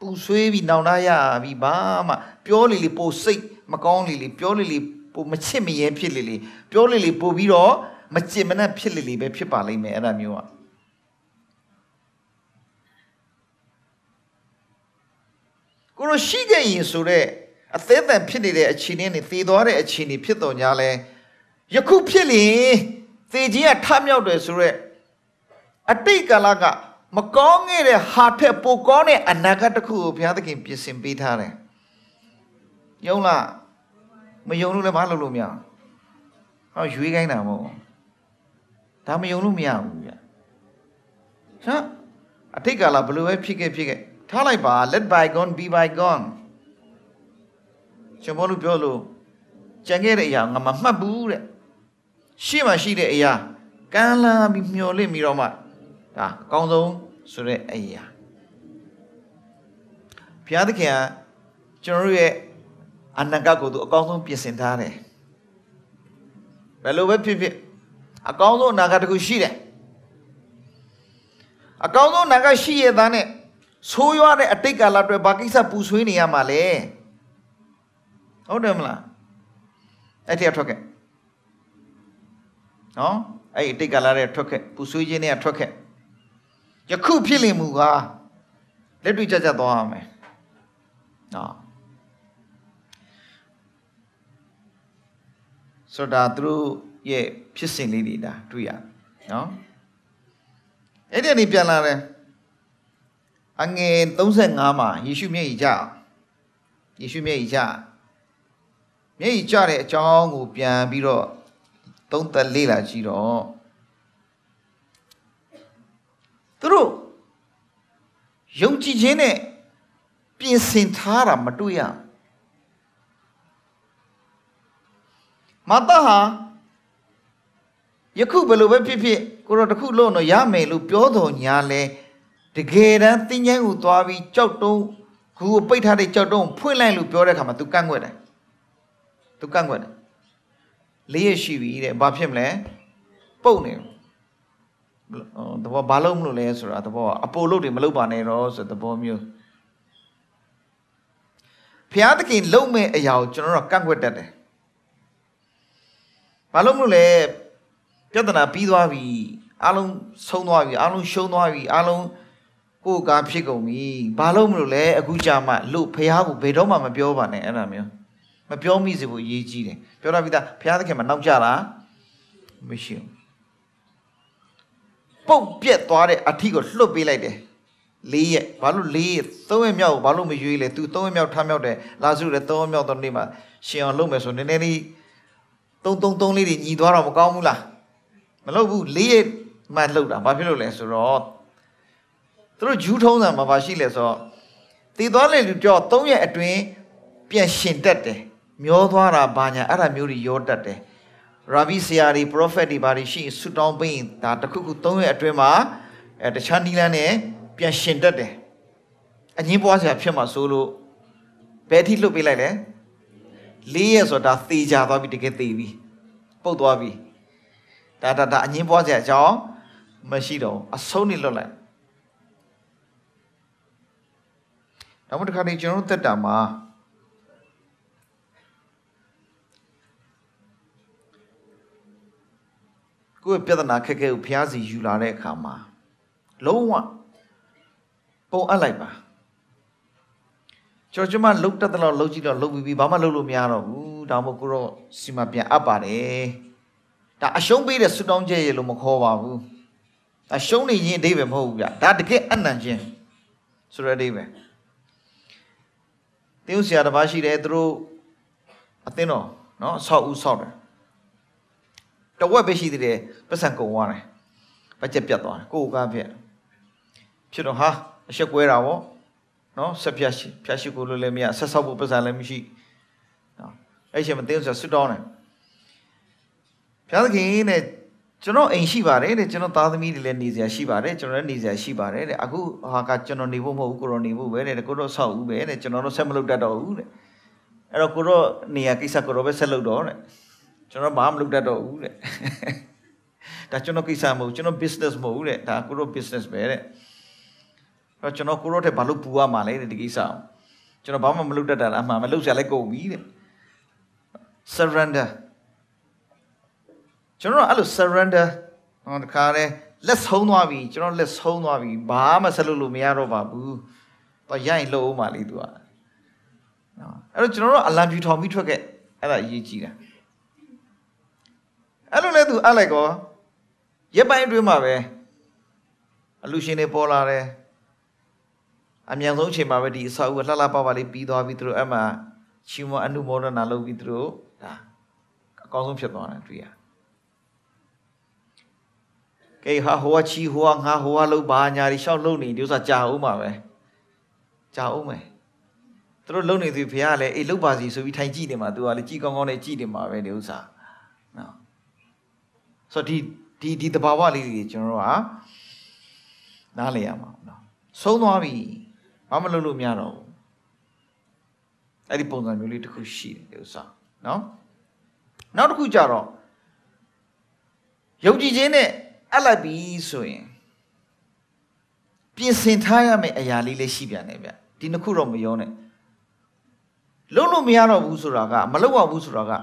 ပူဆွေးပြီးနောင်တရပြီးဘာမှပြောလေလေပိုစိတ်မကောင်းလေလေပြောလေလေပိုမချစ်မရဲဖြစ်လေလေပြောလေလေပိုပြီးတော့မချစ်မနှက်ဖြစ်လေလေပဲဖြစ်ပါလိမ့်မယ်အဲ့ဒါမျိုးอ่ะကိုလိုရှိခဲ့ရင်ဆိုတော့အသေးအံဖြစ်နေတဲ့အခြေအနေနဲ့သေသွားတဲ့အခြေအနေဖြစ်တော့ညာလဲယခုဖြစ်လျင်သေခြင်းကထမြောက်တယ်ဆိုရက်အတိတ်ကာလကမကောင်းခဲ့တဲ့ဟာထက်ပိုကောင်းတဲ့အနာဂတ်တစ်ခုကိုဘုရားသခင်ပြင်ဆင်ပေးထားတယ်။ယုံလားမယုံလို့လည်းမလုပ်လို့မရဘူး။ဟောရွေးခိုင်းတာမဟုတ်ဘူး။ဒါမယုံလို့မရဘူးဗျ။ဟမ်အတိတ်ကာလဘယ်လိုပဲဖြစ်ခဲ့ဖြစ်ခဲ့ထားလိုက်ပါ let by gone be by gone ကျွန်တော်တို့ပြောလို့ကြံခဲ့တဲ့အရာငါမမှတ်ဘူးတဲ့။ရှိမှရှိတဲ့အရာကမ်းလှမ်းပြီးမျောလင့်ပြီးတော့မှဒါအကောင်းဆုံးဆိုတဲ့အရာဘုရားသခင်ကကျွန်တော်တို့ရဲ့အနာဂတ်ကိုသူအကောင်းဆုံးပြင်ဆင်ထားတယ်ဘယ်လိုပဲဖြစ်ဖြစ်အကောင်းဆုံးအနာဂတ်တစ်ခုရှိတယ်အကောင်းဆုံးအနာဂတ်ရှိရတဲ့နဲ့ဆိုးရွားတဲ့အတိတ်ကာလတွေဘာကိစ္စပူဆွေးနေရမှာလဲဟုတ်တယ်မလားအဲ့ဒီအထွက်ခဲ့နော်အဲ့ဒီအတိတ်ကာလတွေထွက်ခဲ့ပူဆွေးခြင်းတွေကထွက်ခဲ့ယခုဖြစ်လင်မူကလက်တွေ့ကြကြသွားရမယ်နော်ဆိုတာသူတို့ရဲ့ဖြစ်စဉ်လေးတွေဒါတွေ့ရနော်အဲ့ဒီအနေပြန်လာတယ်အငယ်35မှာယေရှုမျက်ရည်ကျယေရှုမျက်ရည်ကျမျက်ရည်ကျတဲ့အကြောင်းကိုပြန်ပြီးတော့သုံးသက်လေးလာကြည့်တော့သူတို့ယုံကြည်ခြင်းနဲ့ပြင်ဆင်ထားတာမတွေ့ရမတဟာယခုဘယ်လိုပဲဖြစ်ဖြစ်ကိုတော့တခုလုံးတော့ရမယ်လို့ပြောတော်ညာလဲတကယ်တမ်းတင်းကျန်းကိုသွားပြီးကြောက်တုံးခုကိုပိတ်ထားတဲ့ကြောက်တုံးဖွင့်လိုက်လို့ပြောတဲ့အခါမှာ तू ကန့်ွက်တယ် तू ကန့်ွက်တယ်၄ရက်ရှိပြီတဲ့ဘာဖြစ်မလဲပုတ်နေသဘောဘာလို့မလို့လဲဆိုတာသဘောအပိုလို့တွေမလုပ်ပါနဲ့တော့ဆိုသဘောမျိုးဖျားသခင်လုံမဲ့အရာကိုကျွန်တော်တို့ကန့်ကွက်တတ်တယ်ဘာလို့မလို့လဲပြဿနာပြီးသွားပြီအားလုံးဆုံးသွားပြီအားလုံးရှုံးသွားပြီအားလုံးကိုယ်ကဖြစ်ကုန်ပြီဘာလို့မလို့လဲအခုကြာမှလို့ဖျားကိုဘယ်တော့မှမပြောပါနဲ့အဲ့ဒါမျိုးမပြောမိစေဖို့အရေးကြီးတယ်ပြောတာပြီးသားဘုရားသခင်မနောက်ကြတာမရှိဘူးပုတ်ပြက်သွားတဲ့အထီကိုလွတ်ပေးလိုက်တယ်၄ရက်ဘာလို့၄ရက်၃ရက်မြောက်ဘာလို့မရွေးလဲ तू ၃ရက်မြောက်ထားမြောက်တယ်လာစုတယ်၃ရက်မြောက်တော့နေ့မှာရှင်အောင်လုပ်မယ်ဆိုနည်းနည်းလေး၃၃၃လေးတွေညီသွားတော့မကောင်းဘူးလားမလုပ်ဘူး၄ရက်မှလှုပ်တာဘာဖြစ်လို့လဲဆိုတော့သူတို့ဂျူးထုံးစံမှာပါရှိလဲဆိုတော့တည်သွားလေလူကြော၃ရက်အတွင်းပြန်ရှင်တက်တယ်မျောသွားတာဘာညာအဲ့ဒါမျိုးတွေရောတတ်တယ်ရာဘီဆရာတွေပရောဖက်တွေဘာတွေရှိဆူတောင်းပေးရင်ဒါတစ်ခုခုသုံးရက်အတွင်းမှာအဲတခြားနီလန်းနဲ့ပြန်ရှင်တတ်တယ်အငင်းပွားစရာဖြစ်မှာဆိုလို့ဘယ်အထိလွတ်ပေးလိုက်လဲလေးရက်ဆိုတာသေချာသွားပြီတကယ်သေပြီပုတ်သွားပြီဒါဒါဒါအငင်းပွားစရာအကြောင်းမရှိတော့အဆုံးနေလွတ်လိုက်နောက်တစ်ခါနေကျွန်တော်တို့တက်တာမှာကိုယ့်ပြဿနာခက်ခဲကိုဘုရားစီယူလာတဲ့အခါမှာလုံးဝပုံအပ်လိုက်ပါကျွန်တော်ကျမလှုပ်တက်တော့လှုပ်ကြည့်တော့လှုပ်ပြီးပြီဘာမှလှုပ်လို့မရတော့ဘူးဒါမှမဟုတ်ကိုတော့စီမပြန်အပ်ပါတယ်ဒါအရှုံးပေးတဲ့ဆူတောင်းချက်ရေလို့မခေါ်ပါဘူးအရှုံးနေရင်အသေးပဲမဟုတ်ဘူးဗျဒါတကယ်အနံ့ချင်းဆိုရသေးပဲတင်းဆရာတစ်ပါးရှိတယ်သူတို့အတင်းတော့နော်ဆောက်ဦးဆောက်တယ်တဝက်ပဲရှိသေးတယ်ပတ်စံကုန်သွားတယ်ဘတ်ဂျက်ပြတ်သွားတယ်ကိုယ်ကားပြတ်ဖြစ်တော့ဟာအရှက်ကွဲတာဗောနော်ဆက်ဖြတ်ရှိဖြတ်ရှိကိုလို့လည်းမရဆက်ဆောက်ဖို့ပတ်စံလည်းမရှိနော်အဲ့ချိန်မှာတင်းဆိုဆွတ်တောင်းတယ်ဘုရားသခင်နဲ့ကျွန်တော်အိမ်ရှိပါတယ်တဲ့ကျွန်တော်သားသမီးတွေလည်းနေစရာရှိပါတယ်ကျွန်တော်လည်းနေစရာရှိပါတယ်တဲ့အခုဟာကကျွန်တော်နေဖို့မဟုတ်ဘူးကိုတော့နေဖို့ပဲတဲ့ကိုတော့ဆောက်ဦးပဲတဲ့ကျွန်တော်တော့ဆက်မလုပ်တတ်တော့ဘူးတဲ့အဲ့တော့ကိုတော့နေရာကိစ္စကိုတော့ပဲဆက်လုပ်တော့တဲ့ကျွန်တော်ဘာမှမလုပ်တတ်တော့ဘူးတဲ့ဒါကျွန်တော်ကိစ္စမဟုတ်ကျွန်တော် business မဟုတ်ဘူးတဲ့ဒါကိုရော business ပဲတဲ့အဲ့တော့ကျွန်တော်ကိုရောထဲဘာလို့ပူရမှာလဲတဲ့ဒီကိစ္စအောင်ကျွန်တော်ဘာမှမလုပ်တတ်တာလားအမှန်မလုပ်စရာလည်းကုန်ပြီတဲ့ surrender ကျွန်တော်အဲ့လို surrender ဟောတခါတည်းလက်ဆုံးသွားပြီကျွန်တော်လက်ဆုံးသွားပြီဘာမှဆက်လုပ်လို့မရတော့ပါဘူးတော့ရရင်လှုပ်အောင်ပါလေသူကနော်အဲ့တော့ကျွန်တော်တို့အလံပြူထောင်ပြီးထွက်ခဲ့အဲ့ဒါအရေးကြီးတာအဲ့လိုလဲသူအပ်လိုက်ကောရက်ပိုင်းအတွင်းမှာပဲအလူရှင်တွေပေါ်လာတယ်အမြန်ဆုံးအချိန်မှာပဲဒီအစာအုပ်ကလှလှပပလေးပြီးသွားပြီးသူတို့အဲ့မှာချီးမွမ်းအနုမောဒနာလုပ်ပြီးသူတို့ဒါအကောင်းဆုံးဖြစ်သွားတယ်တွေ့ရကဲဟာဟိုကချီဟိုကငါဟိုကလှုပ်ပါညာတွေရှောက်လှုပ်နေဒီဥစ္စာကြာအောင်ပါပဲကြာအောင်မယ်သူတို့လှုပ်နေသူဘုရားကလည်းအေးလှုပ်ပါစီဆိုပြီးထိုင်ကြည့်နေမှာသူကလည်းကြည်ကောင်းကောင်းနဲ့ကြည်နေမှာပဲဒီဥစ္စာဆိုတော့ဒီဒီဒီတဘာဝလေးတွေကျွန်တော်တို့ကနားလည်ရမှာနော်ဆုံးသွားပြီဘာမှလုပ်လို့မရတော့ဘူးအဲ့ဒီပုံစံမျိုးလေးတစ်ခုရှိတယ်ဒီဥစ္စာနော်နောက်တစ်ခုကြတော့ယုံကြည်ခြင်းနဲ့အပ်လိုက်ပြီဆိုရင်ပြင်ဆင်ထားရမယ့်အရာလေးလည်းရှိပြန်တယ်ဗျဒီနှစ်ခုတော့မရောနဲ့လုံးလို့မရတော့ဘူးဆိုတာကမလောက်ရဘူးဆိုတာက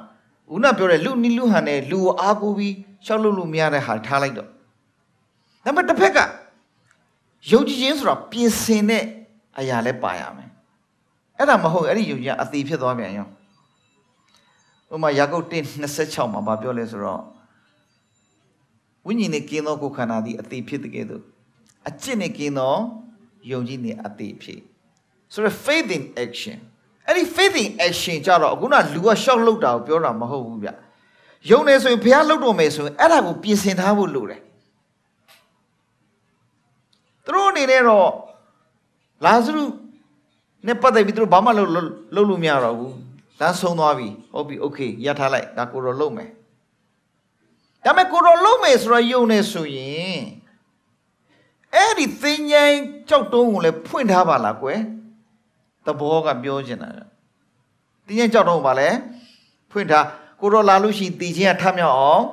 ဦးနာပြောတဲ့လူနီလူဟန်နဲ့လူကိုအားကိုးပြီးရှောက်လို့လို့မရတဲ့ဟာထားလိုက်တော့ဒါပေမဲ့တစ်ဖက်ကယုံကြည်ခြင်းဆိုတာပြင်ဆင်တဲ့အရာလဲပါရမယ်အဲ့ဒါမဟုတ်အဲ့ဒီယုံကြည်အသေးဖြစ်သွားပြန်ရောဥပမာယာကုပ်1:26မှာဗာပြောလဲဆိုတော့ဝိညာဉ်နဲ့ကင်းသောကိုယ်ခန္ဓာသည်အသေးဖြစ်တဲ့ကဲ့သို့အကျင့်နဲ့ကင်းသောယုံကြည်နေအသေးဖြစ်ဆိုတော့ faith in action အဲ့ဒီ faith in action ကြတော့အခုနလူက shock လောက်တာကိုပြောတာမဟုတ်ဘူးဗျယုံနေဆိုရင်ဘုရားလောက်တော်မယ်ဆိုရင်အဲ့ဒါကိုပြင်ဆင်ထားဖို့လိုတယ်သူတို့အနေနဲ့တော့လာဇရုနဲ့ပတ်သက်ပြီးသူတို့ဘာမှလုပ်လုပ်လို့မရတော့ဘူးလမ်းဆုံးသွားပြီဟုတ်ပြီ okay ရထားလိုက်ဒါကိုတော့လုပ်မယ်ဒါပေမဲ့ကိုတော့လုပ်မယ်ဆိုတော့ယုံနေဆိုရင်အဲ့ဒီသင်ញိုင်းကြောက်တုံးကိုလည်းဖွင့်ထားပါလားကွယ်သဘောကပြောချင်တာ။တင်းရဲ့ကြောက်တော့ပါလေဖွင့်ထားကိုတော့လာလို့ရှိရင်တည်ခြင်းကထမြောက်အောင်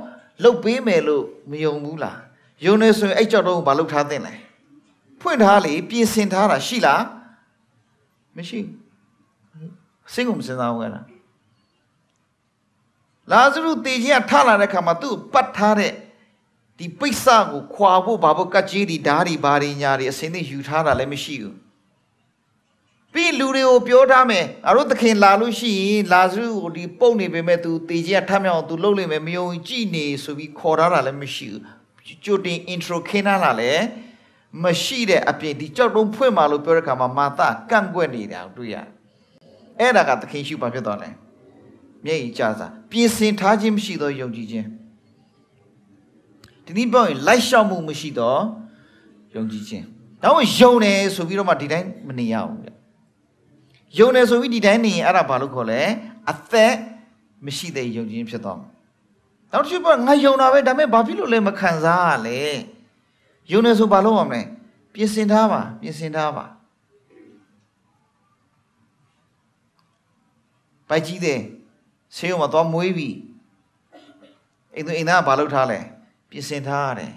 လှုပ်ပေးမယ်လို့မယုံဘူးလား။ယုံနေဆိုရင်အဲ့ကြောက်တော့ဘာလှုပ်ထားသင့်လဲ။ဖွင့်ထားလေပြင်ဆင်ထားတာရှိလား။မရှိ။စိတ်ကုန်မစဉ်းစားဘူးကလား။လာဇရုတည်ခြင်းကထလာတဲ့ခါမှာသူ့ပတ်ထားတဲ့ဒီပိဿကိုခွာဖို့ဘာဖို့ကတ်ကြီးဒီဓာတ်ဒီဘာဒီညာဒီအစင်းတွေယူထားတာလည်းမရှိဘူးပြီးလူတွေကိုပြောထားမယ်ငါတို့သခင်လာလို့ရှိရင်လာစုကိုဒီပုတ်နေပေမဲ့ तू တေကြီးကထမြောင် तू လှုပ်လိမ့်မယ်မယုံကြည်နေဆိုပြီးခေါ်ထားတာလည်းမရှိဘူးကြိုတင် intro ခင်းထားတာလည်းမရှိတဲ့အပြင်ဒီကြောက်တုံးဖွင့်ပါလို့ပြောတဲ့ခါမှာမာသကန့်ကွက်နေတာတွေ့ရအဲ့ဒါကသခင်ရှိပါဖြစ်သွားတယ်မျက်ရည်ကျစားပြင်ဆင်ထားခြင်းမရှိသောယုံကြည်ခြင်းဒီနည်းပြောရင်လိုက်လျှောက်မှုမရှိသောယုံကြည်ခြင်းဒါမှယုံတယ်ဆိုပြီးတော့မှဒီတိုင်းမနေရဘူးဗျယုံတယ်ဆိုပြီးဒီတိုင်းနေရင်အဲ့ဒါဘာလို့ခေါ်လဲအသက်မရှိတဲ့ယုံကြည်ဖြစ်သွားမှာနောက်တစ်ချက်ပေါ့ငါယုံတာပဲဒါပေမဲ့ဘာဖြစ်လို့လဲမခံစားရလဲယုံတယ်ဆိုဘာလုပ်ရမလဲပြင်ဆင်ထားပါပြင်ဆင်ထားပါပိုက်ကြီးတယ်ဆေးရုံမှာသွားမွေးပြီအိမ်သူအိမ်သားကဘာလုပ်ထားလဲပြင်ဆင်ထားရတယ်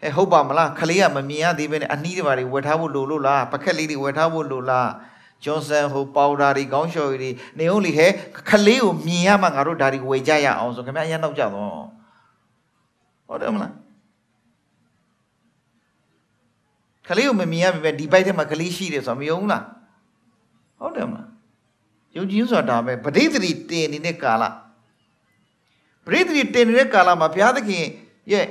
ဟဲ့ဟုတ်ပါမလားခလေးကမမြင်ရသေးပဲနဲ့အနှီးတွေဘာတွေဝယ်ထားဖို့လိုလို့လားပကက်လေးတွေဝယ်ထားဖို့လိုလားဂျွန်ဆန်ဟိုပေါင်ဒါတွေကောင်းလျှော်တွေနေုံးလီဟဲခလေးကိုမြင်ရမှငါတို့ဒါတွေဝေကြရအောင်ဆိုခင်ဗျာအရင်နောက်ကြတော့ဟုတ်တယ်မလားခလေးကိုမမြင်ရပေမဲ့ဒီဘိုက်ထဲမှာခလေးရှိတယ်ဆိုတာမယုံဘူးလားဟုတ်တယ်မလားယုံကြည်ဆိုတာဒါပဲပဋိသတိတင်နေတဲ့ကာလပဋိသတိတင်နေတဲ့ကာလမှာဘုရားသခင်ရဲ့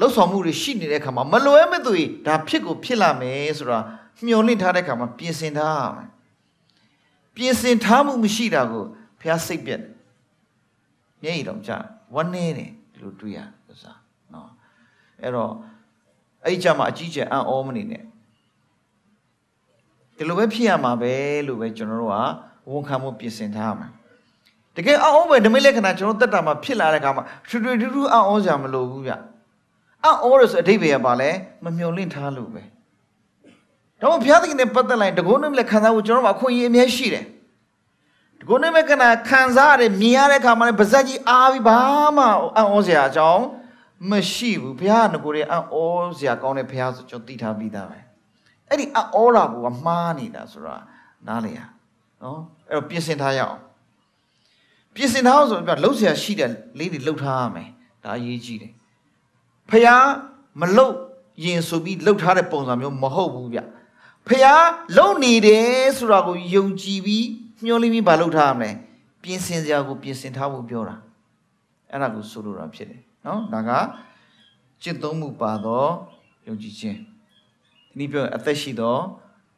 လှုပ်ဆောင်မှုတွေရှိနေတဲ့အခါမှာမလွဲမသွေဒါဖြစ်ကိုဖြစ်လာမယ်ဆိုတာမျောလင့်ထားတဲ့ခါမှာပြင်ဆင်ထားရမယ်ပြင်ဆင်ထားမှုမရှိတာကိုဘုရားစိတ်ပြက်တယ်မျက်ရည်တော့ကြာဝန်းနေတယ်ဒီလိုတွေးရဥစားနော်အဲ့တော့အဲ့ကြမှာအကြီးကျယ်အံ့ဩမနေနဲ့ဒီလိုပဲဖြစ်ရမှာပဲလို့ပဲကျွန်တော်တို့ကဝန်ခံမှုပြင်ဆင်ထားရမှာတကယ်အံ့ဩပဲဓမိလက္ခဏာကျွန်တော်တက်တာမှာဖြစ်လာတဲ့အခါမှာထွထွထူးထူးအံ့ဩစရာမလိုဘူးဗျအံ့ဩလို့ဆိုအဓိပ္ပာယ်ကပါလဲမမျော်လင့်ထားလို့ပဲဒါမှဘုရားသခင်နဲ့ပတ်သက်လိုက်တကုန်းနဲ့လည်းခံစားဖို့ကျွန်တော်တို့အခွင့်အရေးအများရှိတယ်တကုန်းနဲ့ပဲကနာခံစားရတယ်မြင်ရတဲ့အခါမှာလည်းပါဇက်ကြီးအားပြီးဘာမှအံ့ဩစရာအကြောင်း မရှိဘူးဘုရားကကိုယ်ရဲ့အံ့ဩစရာကောင်းတဲ့ဘုရားဆိုကျွန်တော်သိထားပြီးသားပဲအဲ့ဒီအံ့ဩတာကိုမှားနေတာဆိုတာနားလေရနော်အဲ့တော့ပြင်ဆင်ထားရအောင်ပြင်ဆင်ထားအောင်ဆိုတော့လှုပ်စရာရှိတဲ့လေးတွေလှုပ်ထားရမယ်ဒါအရေးကြီးတယ်ဖះမလှုပ်ရင်ဆိုပြီးလှုပ်ထားတဲ့ပုံစံမျိုးမဟုတ်ဘူးဗျဖះလုံနေတယ်ဆိုတာကိုယုံကြည်ပြီးမျှော်လင့်ပြီးမလုပ်ထားရမယ်ပြင်ဆင်စရာကိုပြင်ဆင်ထားဖို့ပြောတာအဲ့ဒါကိုဆိုလိုတာဖြစ်တယ်နော်ဒါကจิตသုံးမှုပါသောယုံကြည်ခြင်းဒီနည်းပြောအသက်ရှိသော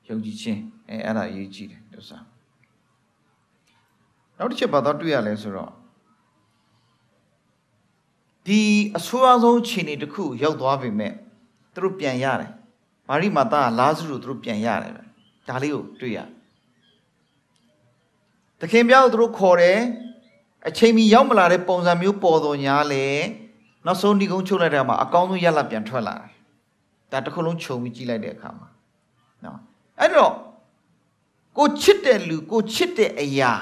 ယုံကြည်ခြင်းအဲအဲ့ဒါအရေးကြီးတယ်ဥစ္စာနောက်တစ်ချက်ဘာသာတွေ့ရလဲဆိုတော့ဒီအဆိုးအဆုံးခြေနေတစ်ခုရောက်သွားပြီမဲ့သူတို့ပြန်ရတယ်မာရိမာတာကလာစုကိုသူတို့ပြန်ရတယ်ပဲဒါလေးကိုတွေ့ရသခင်ပြောက်သူတို့ခေါ်တယ်အချိန်မီရောက်မလာတဲ့ပုံစံမျိုးပေါ်တော်ညာလေနောက်ဆုံးဒီကုန်းချုပ်လိုက်တဲ့မှာအကောင်းဆုံးရလပြန်ထွက်လာတယ်ဒါတစ်ခုလုံးခြုံပြီးကြည့်လိုက်တဲ့အခါမှာနော်အဲ့တော့ကိုချစ်တဲ့လူကိုချစ်တဲ့အရာ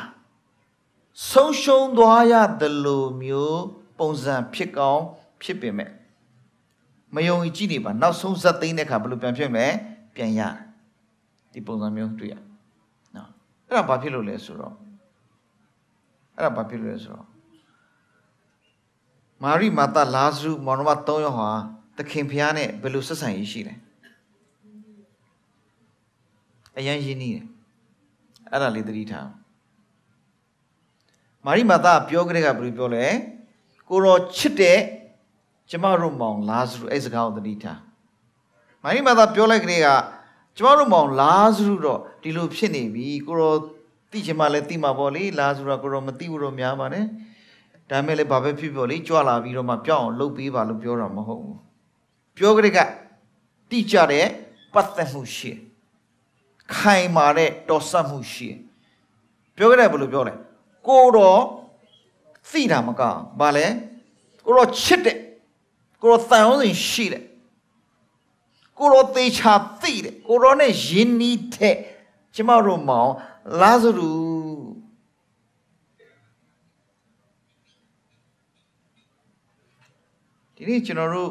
ဆုံးရှုံးသွားရသလိုမျိုးပုံစံဖြစ်ကောင်းဖြစ်ပေမဲ့မယုံကြည်နေပါနောက်ဆုံးဇက်သိမ်းတဲ့ခါဘယ်လိုပြန်ဖြစ်မလဲပြန်ရဒီပုံစံမျိုးတွေ့ရနော်အဲ့ဒါဘာဖြစ်လို့လဲဆိုတော့အဲ့ဒါဘာဖြစ်လို့လဲဆိုတော့မာရိမာတာလာဇရုမောင်နှမ3ယောက်ဟာသခင်ဖျားနဲ့ဘယ်လိုဆက်ဆံရေးရှိလဲအရန်ရင်းနေတယ်အဲ့ဒါလေးသတိထားမာရိမာတာပြောကြတဲ့ကဘယ်လိုပြောလဲကိုရောချစ်တဲ့ကျမတို့မောင်လာဇရုအဲ့စကားကိုသတိထားမာရိမာသာပြောလိုက်ကလေးကကျမတို့မောင်လာဇရုတော့ဒီလိုဖြစ်နေပြီကိုရောသိချင်မှလည်းသိမှာပေါ့လေလာဇရုကကိုရောမသိဘူးတော့များပါနဲ့ဒါမဲ့လည်းဘာပဲဖြစ်ဖြစ်လေကြွလာပြီးတော့မှပြောင်းအောင်လုပ်ပေးပါလို့ပြောတာမဟုတ်ဘူးပြောကြတဲ့ကတိကျတဲ့ပတ်သက်မှုရှိခိုင်မာတဲ့တော်ဆတ်မှုရှိပြောကြတဲ့ဘယ်လိုပြောလဲကိုတော့သိတာမကဘာလဲကိုတော့ချစ်တဲ့ကိုရောတန်ဟောစဉ်ရှိတယ်ကိုရောသေချာသိတယ်ကိုရောနဲ့ယင်းနီးတဲ့ကျမတို့မောင်လာဇရုဒီနေ့ကျွန်တော်တို့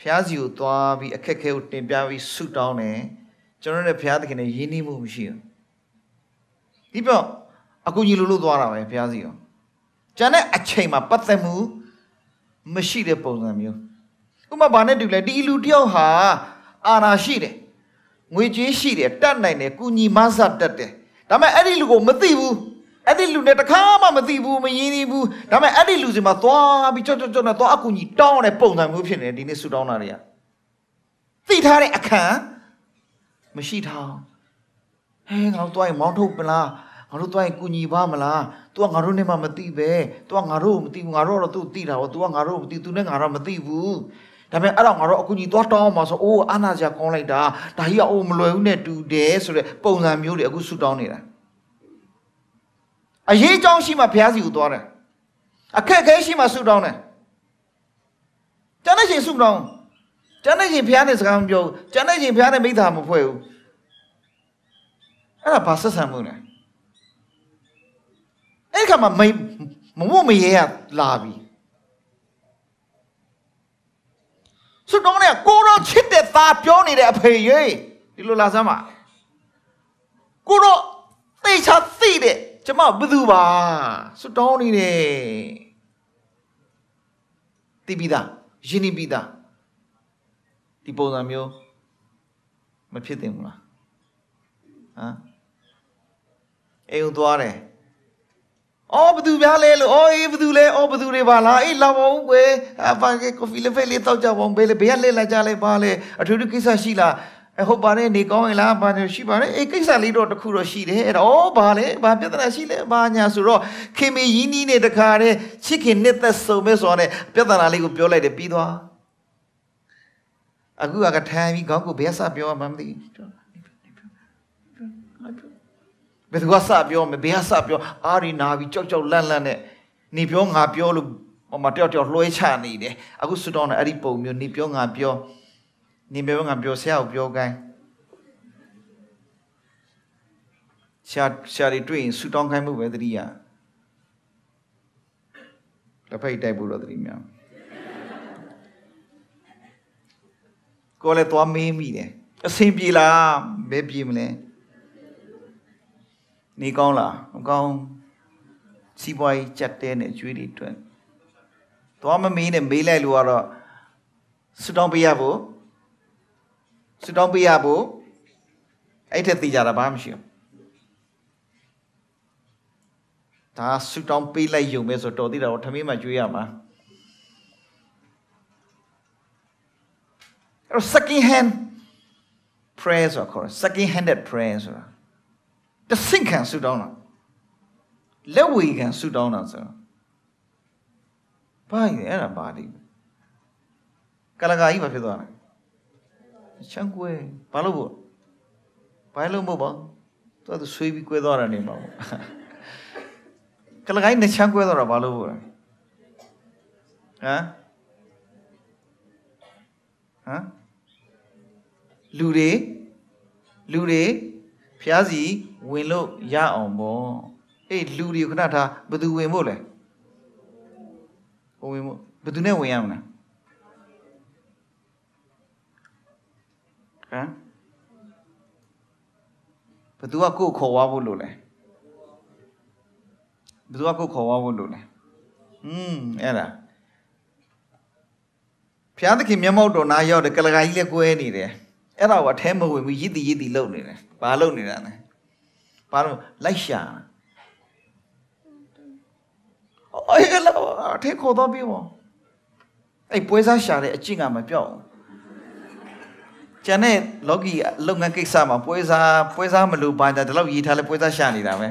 ဖျားစီကိုသွားပြီးအခက်ခဲကိုတင်ပြပြီးဆုတောင်းတယ်ကျွန်တော်တို့ဖျားသခင်နဲ့ယဉ်နီးမှုမရှိဘူးဒီပြောအကူကြီးလိုလို့သွားတာပဲဖျားစီရောကျန်တဲ့အချိန်မှာပတ်သက်မှုမရှိတဲ့ပုံစံမျိုးဥပမာနဲ့တူလဲဒီလူတယောက်ဟာအာနာရှိတယ်ငွေကြေးရှိတယ်တတ်နိုင်တယ်ကုညီမဆတတ်တယ်ဒါပေမဲ့အဲ့ဒီလူကိုမသိဘူးအဲ့ဒီလူနဲ့တခါမှမသိဘူးမရင်းနေဘူးဒါပေမဲ့အဲ့ဒီလူစီမှာသွားပြီးကြောက်ကြောက်နဲ့သွားအကူကြီးတောင်းတဲ့ပုံစံမျိုးဖြစ်နေတယ်ဒီနေ့ဆူတောင်းတာတွေကသိထားတဲ့အခန်းမရှိထားဟဲငါတို့သွားရင်မောင်းထုတ်ပလားငါတို့သွားရင်ကူညီပါမလား तू ကငါတို့နဲ့မှမသိပဲ तू ကငါတို့မသိဘူးငါတို့တော့ तू သိတာပေါ့ तू ကငါတို့မသိ तू နဲ့ငါတော့မသိဘူးဒါပေမဲ့အဲ့တော့ငါတို့အကူကြီးသွားတောင်းအောင်ပါဆိုအိုးအာနာစရာကောင်းလိုက်တာဒါကြီးကအိုးမလွယ်ဘူးနဲ့တူတယ်ဆိုတဲ့ပုံစံမျိုးတွေအခုဆူတောင်းနေတာအရေးအကြောင်းရှိမှဘုရားစီကိုသွားတယ်အခက်အခဲရှိမှဆူတောင်းတယ်ကျန်တဲ့ရှင်ဆူတောင်းကျန်တဲ့ရှင်ဘုရားနဲ့စကားမပြောဘူးကျန်တဲ့ရှင်ဘုရားနဲ့မိသားမဖွဲ့ဘူးအဲ့ဒါဘာဆက်ဆံမှုလဲအဲ့ခါမှာမမမမရေရလာပြီစွတ်တော့နဲ့ကိုတော့ချစ်တဲ့သားပြောနေတဲ့အဖေရေဒီလိုလာစမ်းပါကိုတော့သိချာသိတဲ့ကျမဘသူပါစွတ်တော့နေတယ်တိပိသားယင်းနိပိသားဒီပုံစံမျိုးမဖြစ်သင့်ဘူးလားဟမ်အိမ်သွားတယ်အော်ဘသူများလဲလို့အော်အေးဘသူလဲအော်ဘသူတွေပါလားအေးလာပါဦးကွယ်အပါကေကော်ဖီလေးဖက်လေးတောက်ကြပါဦးဘယ်လဲဘယ်ကလဲလာကြလဲပါလဲအထူးထူးကိစ္စရှိလားအဟုတ်ပါတယ်နေကောင်းရင်လားဘာလို့ရှိပါလဲအေးကိစ္စလေးတော့တခုတော့ရှိတယ်အဲ့တော့ဩဘာလဲဘာပြဿနာရှိလဲဘာညာဆိုတော့ခင်မေရင်းနှီးနေတခါတည်းချစ်ခင်နှစ်သက်စုံမဲ့ဆိုတော့ ਨੇ ပြဿနာလေးကိုပြောလိုက်တယ်ပြီးသွားအခုကထိုင်ပြီးခေါင်းကိုဘယ်ဆပြောမှမသိဘူးဘယ်သူကစပြောမဘယ်ကစပြောအာရီနာပြီးကြောက်ကြောက်လန့်လန့်နဲ့နေပြောငါပြောလို့ဟိုမှာတယောက်တယောက်လွှဲချနေတယ်အခုဆူတောင်းတဲ့အဲ့ဒီပုံမျိုးနေပြောငါပြောနေပြောငါပြောဆရာကိုပြောကိုင်းဆရာဆရာတွေတွေ့ရင်ဆူတောင်းခိုင်းမှုပဲတတိယတစ်ဖက်တိုက်ဖို့တော့တတိမြောင်ကိုလည်းသွားမေးမိတယ်အဆင်ပြေလားဘယ်ပြေမလဲနေကောင်းလားမကောင်းစီးပွားရေးကြက်တဲနဲ့ကျွေးတွေတွင်သွားမမေးနဲ့မေးလိုက်လို့ကတော့ဆူတောင်းပေးရဖို့ဆူတောင်းပေးရဖို့အဲ့ထက်သိကြတာဘာမှမရှိဘူးဒါဆူတောင်းပေးလိုက်ယုံပဲဆိုတော်သေးတာတော့ထမင်းမှကျွေးရမှာအဲ့ second hand prayer ဆိုခေါ် second handed prayer ဆိုတာတစိတ်ခံဆူတောင်းတာလက်ဝေခံဆူတောင်းတာဆိုတာဘာလဲအဲ့ဒါဘာလဲကလကာကြီးဘာဖြစ်သွားလဲချမ်းကွဲဘာလို့ပေါ့ဘာလို့မဟုတ်ပါသူကဆွေးပြီးကွဲသွားတာနေမှာပေါ့ကလကိုင်းနဲ့ချမ်းကွဲသွားတာဘာလို့ပေါ့လဲဟမ်ဟမ်လူတွေလူတွေဖျားစီဝင်လို့ရအောင်ပေါ့အေးလူတွေခဏထားဘယ်သူဝင်ဖို့လဲဟိုဝင်ဖို့ဘယ်သူနဲ့ဝင်ရမလဲဟမ်ဘယ်သူကကိုယ်ခေါ်ဝါဖို့လို့လဲဘယ်သူကကိုယ်ခေါ်ဝါဖို့လို့လဲอืมအဲ့ဒါဖျားသခင်မျက်မှောက်တော်နားရောက်တယ်ကလကာကြီးလည်းကွဲနေတယ်အဲ့ဒါကအแทမဝင်ဘူးရစ်တီရစ်တီလုံနေတယ်ဘာလုံနေတာလဲဘာလို့လိုက်ရှာအေးလာအထက်ခေါ်တော့ပြီပေါ့အဲ့ပွဲစားရှာတဲ့အကျင့်ကမပြောင်းကျန်တဲ့လော်ဂီလုပ်ငန်းကိစ္စမှာပွဲစားပွဲစားမလို့ဘာသာဒီလောက်ရေးထားလဲပွဲစားရှာနေတာပဲ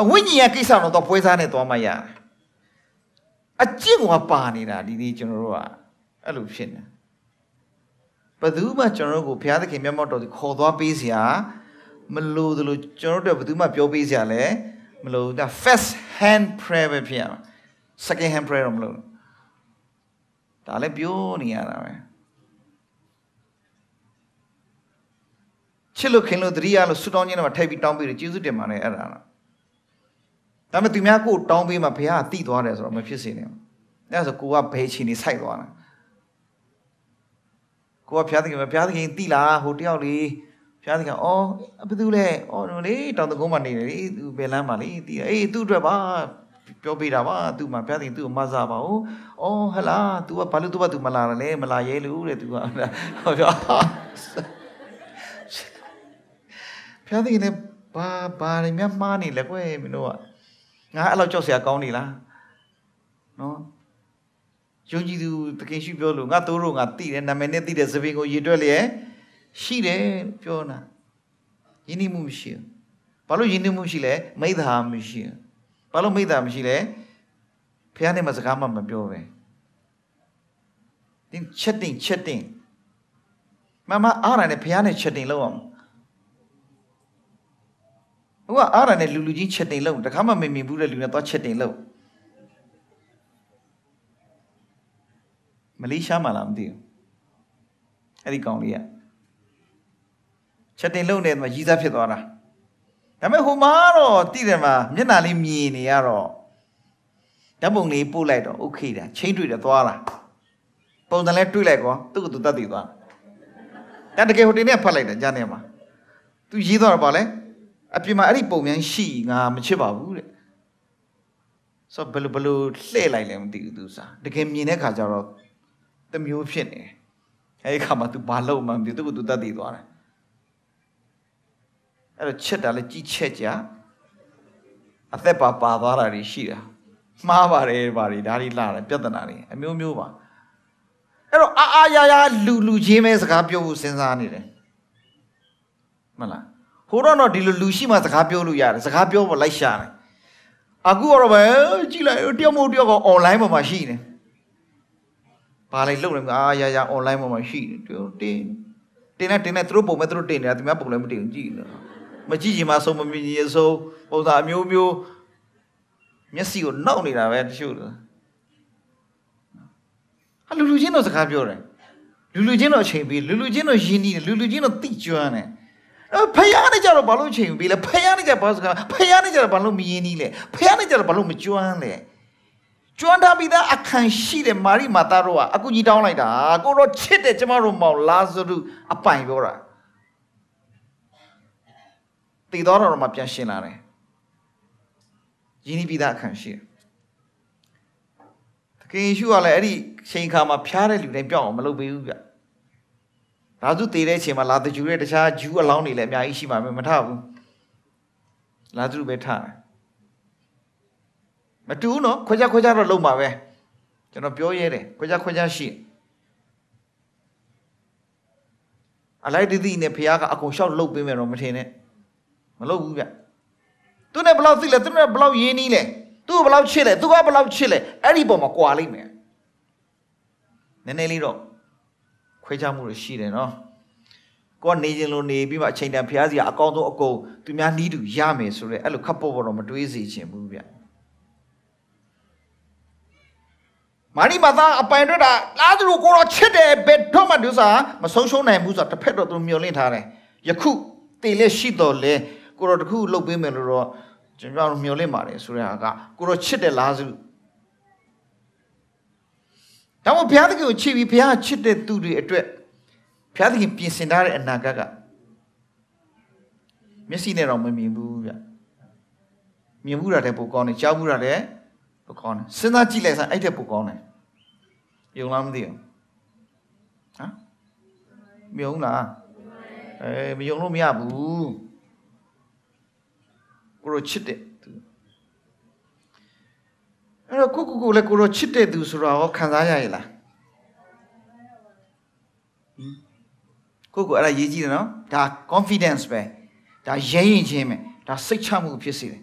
အဝိညာဉ်ကိစ္စတော့တော့ပွဲစားနဲ့သွားမှရတယ်အကျင့်ကပါနေတာဒီနေ့ကျွန်တော်တို့ကအဲ့လိုဖြစ်နေဘယ်သူမှကျွန်တော်တို့ကိုဘုရားသခင်မျက်မှောက်တော်ကိုခေါ်သွားပေးစရာမလိုသလိုကျွန်တော်တို့ဘယ်သူမှပြောပေးစရာလည်းမလိုဒါ first hand prayer ပဲဖြစ်ရမှာ second hand prayer တော့မလိုဒါလည်းပြောနေရတာပဲချစ်လို့ခင်လို့တရိယာလို့ဆုတောင်းခြင်းတော့ထိုက်ပြီးတောင်းပေးတယ်ကျေးဇူးတင်ပါတယ်အဲ့ဒါလားဒါပေမဲ့သူများကိုတောင်းပေးမှဘုရားကတိသွားတယ်ဆိုတော့မဖြစ်စေနဲ့အဲ့ဒါဆိုကိုကဘယ်ချီနေဆိုက်သွားတာကိုကဘုရားသခင်ဘုရားသခင်တိလားဟိုတယောက်လေးရားသခင်အော်ဘသူလဲအော်နော်လေတောင်တကုန်းမှာနေတယ်လေသူဘယ်လမ်းမှာလေတီးအေးသူ့အတွက်ပါပြောပေးတာပါသူ့မှာဘုရားသခင်သူ့ကိုမဆပါဘူးအော်ဟလား तू ကဘာလို့ तू က तू မလာရလဲမလာရဲလို့တဲ့ तू ကဟောပြောဘုရားသခင်လည်းဘာဘာတွေများမှားနေလဲကွယ်မင်းတို့ကငါအဲ့လောက်ကြောက်စရာကောင်းနေလားနော်ယုံကြည်သူတခင်ရှိပြောလို့ငါတို့တို့ငါတိတယ်နာမည်နဲ့တိတယ်သဘင်ကိုရေတွက်လျက်ရှိတယ်ပြောတာယဉ်နေမှုမရှိဘူးဘာလို့ယဉ်နေမှုရှိလဲမိသားမရှိဘူးဘာလို့မိသားမရှိလဲဖះနဲ့မစကားမှမပြောပဲဒီချက်တင်ချက်တင်မမအားရနဲ့ဖះနဲ့ချက်တင်လောက်အောင်ဟိုကအားရနဲ့လူလူချင်းချက်တင်လောက်တခါမှမမြင်ဘူးတဲ့လူနဲ့သွားချက်တင်လောက်မလေးရှားမှလားမသိဘူးအဲ့ဒီကောင်လေးကချက်တင်လုံနေတယ်မှာရီးစားဖြစ်သွားတာဒါပေမဲ့ဟိုမှာတော့တိတယ်မှာမျက်နှာလေးမြင်နေရတော့ဓာတ်ပုံလေးပို့လိုက်တော့โอเคတာချင်းတွေ့တယ်သွားလာပုံစံလဲတွေ့လိုက်ကောသူ့ကိုသူတတ်သိသွားတာတကယ်ဟိုတင်နဲ့ဖတ်လိုက်တယ်ကြားနေမှာသူရေးသွားတော့ပါလဲအပြင်မှာအဲ့ဒီပုံမြန်ရှိငါမချစ်ပါဘူးတဲ့ဆိုဘယ်လိုဘယ်လိုလှည့်လိုက်လဲမသိဘူးသူစားတကယ်မြင်တဲ့ခါကျတော့တမျိုးဖြစ်နေအဲဒီခါမှာ तू ဘာလုပ်မှမသိဘူးသူကသူတတ်သိသွားတယ်အဲ့တော့ချက်တာလည်းကြီးချက်ကြအသက်ပါပါသွားတာတွေရှိတာမှားပါတယ်ပါတွေဒါတွေလာတယ်ပြဿနာတွေအမျိုးမျိုးပါအဲ့တော့အာအာရရလူလူချင်းပဲစကားပြောဖို့စဉ်းစားနေတယ်မလားဟိုတော့တော့ဒီလိုလူရှိမှစကားပြောလို့ရတယ်စကားပြောဖို့လိုက်ရှာတယ်အခုတော့ပဲကြည့်လိုက်တယောက်မဟုတ်တယောက်က online ပေါ်မှာရှိနေပါလိုက်လုံနေအာရရ online ပေါ်မှာရှိနေတင်းတင်းနဲ့တင်းနဲ့သူတို့ပုံမဲ့သူတို့တင်နေတာသူများပုံလည်းမတင်ဘူးကြည့်နေတာမကြည့်ချင်မှဆုံးမမြင်ချင်ဆုံးပုံစံအမျိုးမျိုးမျက်စိကိုနှောက်နေတာပဲတချို့အလူလူချင်းတော့စကားပြောတယ်လူလူချင်းတော့ချိန်ပြီးလူလူချင်းတော့ယဉ်နေတယ်လူလူချင်းတော့တိကျွမ်းတယ်အဲ့ဖယားနဲ့ကြတော့ဘာလို့ချိန်ပြီးလဲဖယားနဲ့ကြဘာစကားဖယားနဲ့ကြတော့ဘာလို့မယဉ်နေလဲဖယားနဲ့ကြတော့ဘာလို့မကျွမ်းလဲကျွမ်းထားပြီးသားအခန့်ရှိတဲ့မာရိမာသားတို့ကအကူကြီးတောင်းလိုက်တာကိုတော့ချစ်တဲ့ကျမတို့မောင်လာဇရုအပိုင်ပြောတာတည်သွားတော့မှပြန်ရှင်းလာတယ်ယင်းဤပြီးသားအခန့်ရှိတယ်သခင်ယေရှုကလည်းအဲ့ဒီချိန်ခါမှာဖျားတဲ့လူတိုင်းပြောင်းအောင်မလုပ်ပေးဘူးဗျဒါစုတည်တဲ့အချိန်မှာလာတဂျူရဲ့တခြားဂျူးအလောင်းတွေလည်းအများကြီးရှိမှာပဲမထဘူးလာသူပဲထတယ်မတူဘူးနော်ခွဲခြားခွဲခြားတော့လုံးပါပဲကျွန်တော်ပြောရဲတယ်ခွဲခြားခွဲခြားရှိအလိုက်တည်တည်နဲ့ဖះကအကုန်လျှောက်လှုပ်ပေးမယ်တော့မထင်နဲ့မလုပ်ဘူးဗျသူနဲ့ဘလောက်သိလဲသူနဲ့ဘလောက်ရင်းနှီးလဲသူ့ဘလောက်ချစ်လဲသူကဘလောက်ချစ်လဲအဲ့ဒီပုံမှာကြွာလိုက်မယ်နည်းနည်းလေးတော့ခွဲခြားမှုတွေရှိတယ်နော်ကိုကနေခြင်းလို့နေပြီးမှအချိန်တန်ဖျားစီကအကောင်းဆုံးအကုန်သူများနီးတူရမယ်ဆိုတော့အဲ့လိုခပ်ပေါ်ပေါ်တော့မတွေးစီခြင်းဘူးဗျမာရီမသားအပိုင်တွေ့တာလားသူကိုတော့ချစ်တယ်ဘယ်တော့မှသူစားမဆုံးရှုံးနိုင်ဘူးဆိုတော့တစ်ဖက်တော့သူမျောလင့်ထားတယ်ယခုတည်လက်ရှိတော်လဲကိုတော့တခုလှုပ်ပေးမယ်လို့တော့ကျွန်တော်မျှော်လင့်ပါတယ်ဆိုတဲ့ဟာကကိုတော့ချစ်တယ်လားစုဒါမှဘုရားသခင်ကိုချစ်ပြီးဘုရားချစ်တဲ့သူတွေအတွက်ဘုရားသခင်ပြင်ဆင်ထားတဲ့အနာဂတ်ကမျက်စိနဲ့တော့မမြင်ဘူးဗျမြင်ဘူးတာလည်းပိုကောင်းတယ်ကြားဘူးတာလည်းပိုကောင်းတယ်စဉ်းစားကြည့်လိုက်စမ်းအဲ့တဲ့ပိုကောင်းတယ်ယုံလားမသိဘူးဟမ်မယုံလားအဲမယုံလို့မရဘူးကိုရောချစ်တဲ့သူအဲ့တော့ကိုကိုကိုလည်းကိုရောချစ်တဲ့သူဆိုတာရောခံစားရရဲ့လားကိုကိုအဲ့ဒါရေးကြည့်တယ်နော်ဒါ confidence ပဲဒါရဲရင်ချင်းပဲဒါစိတ်ချမှုဖြစ်စေတယ်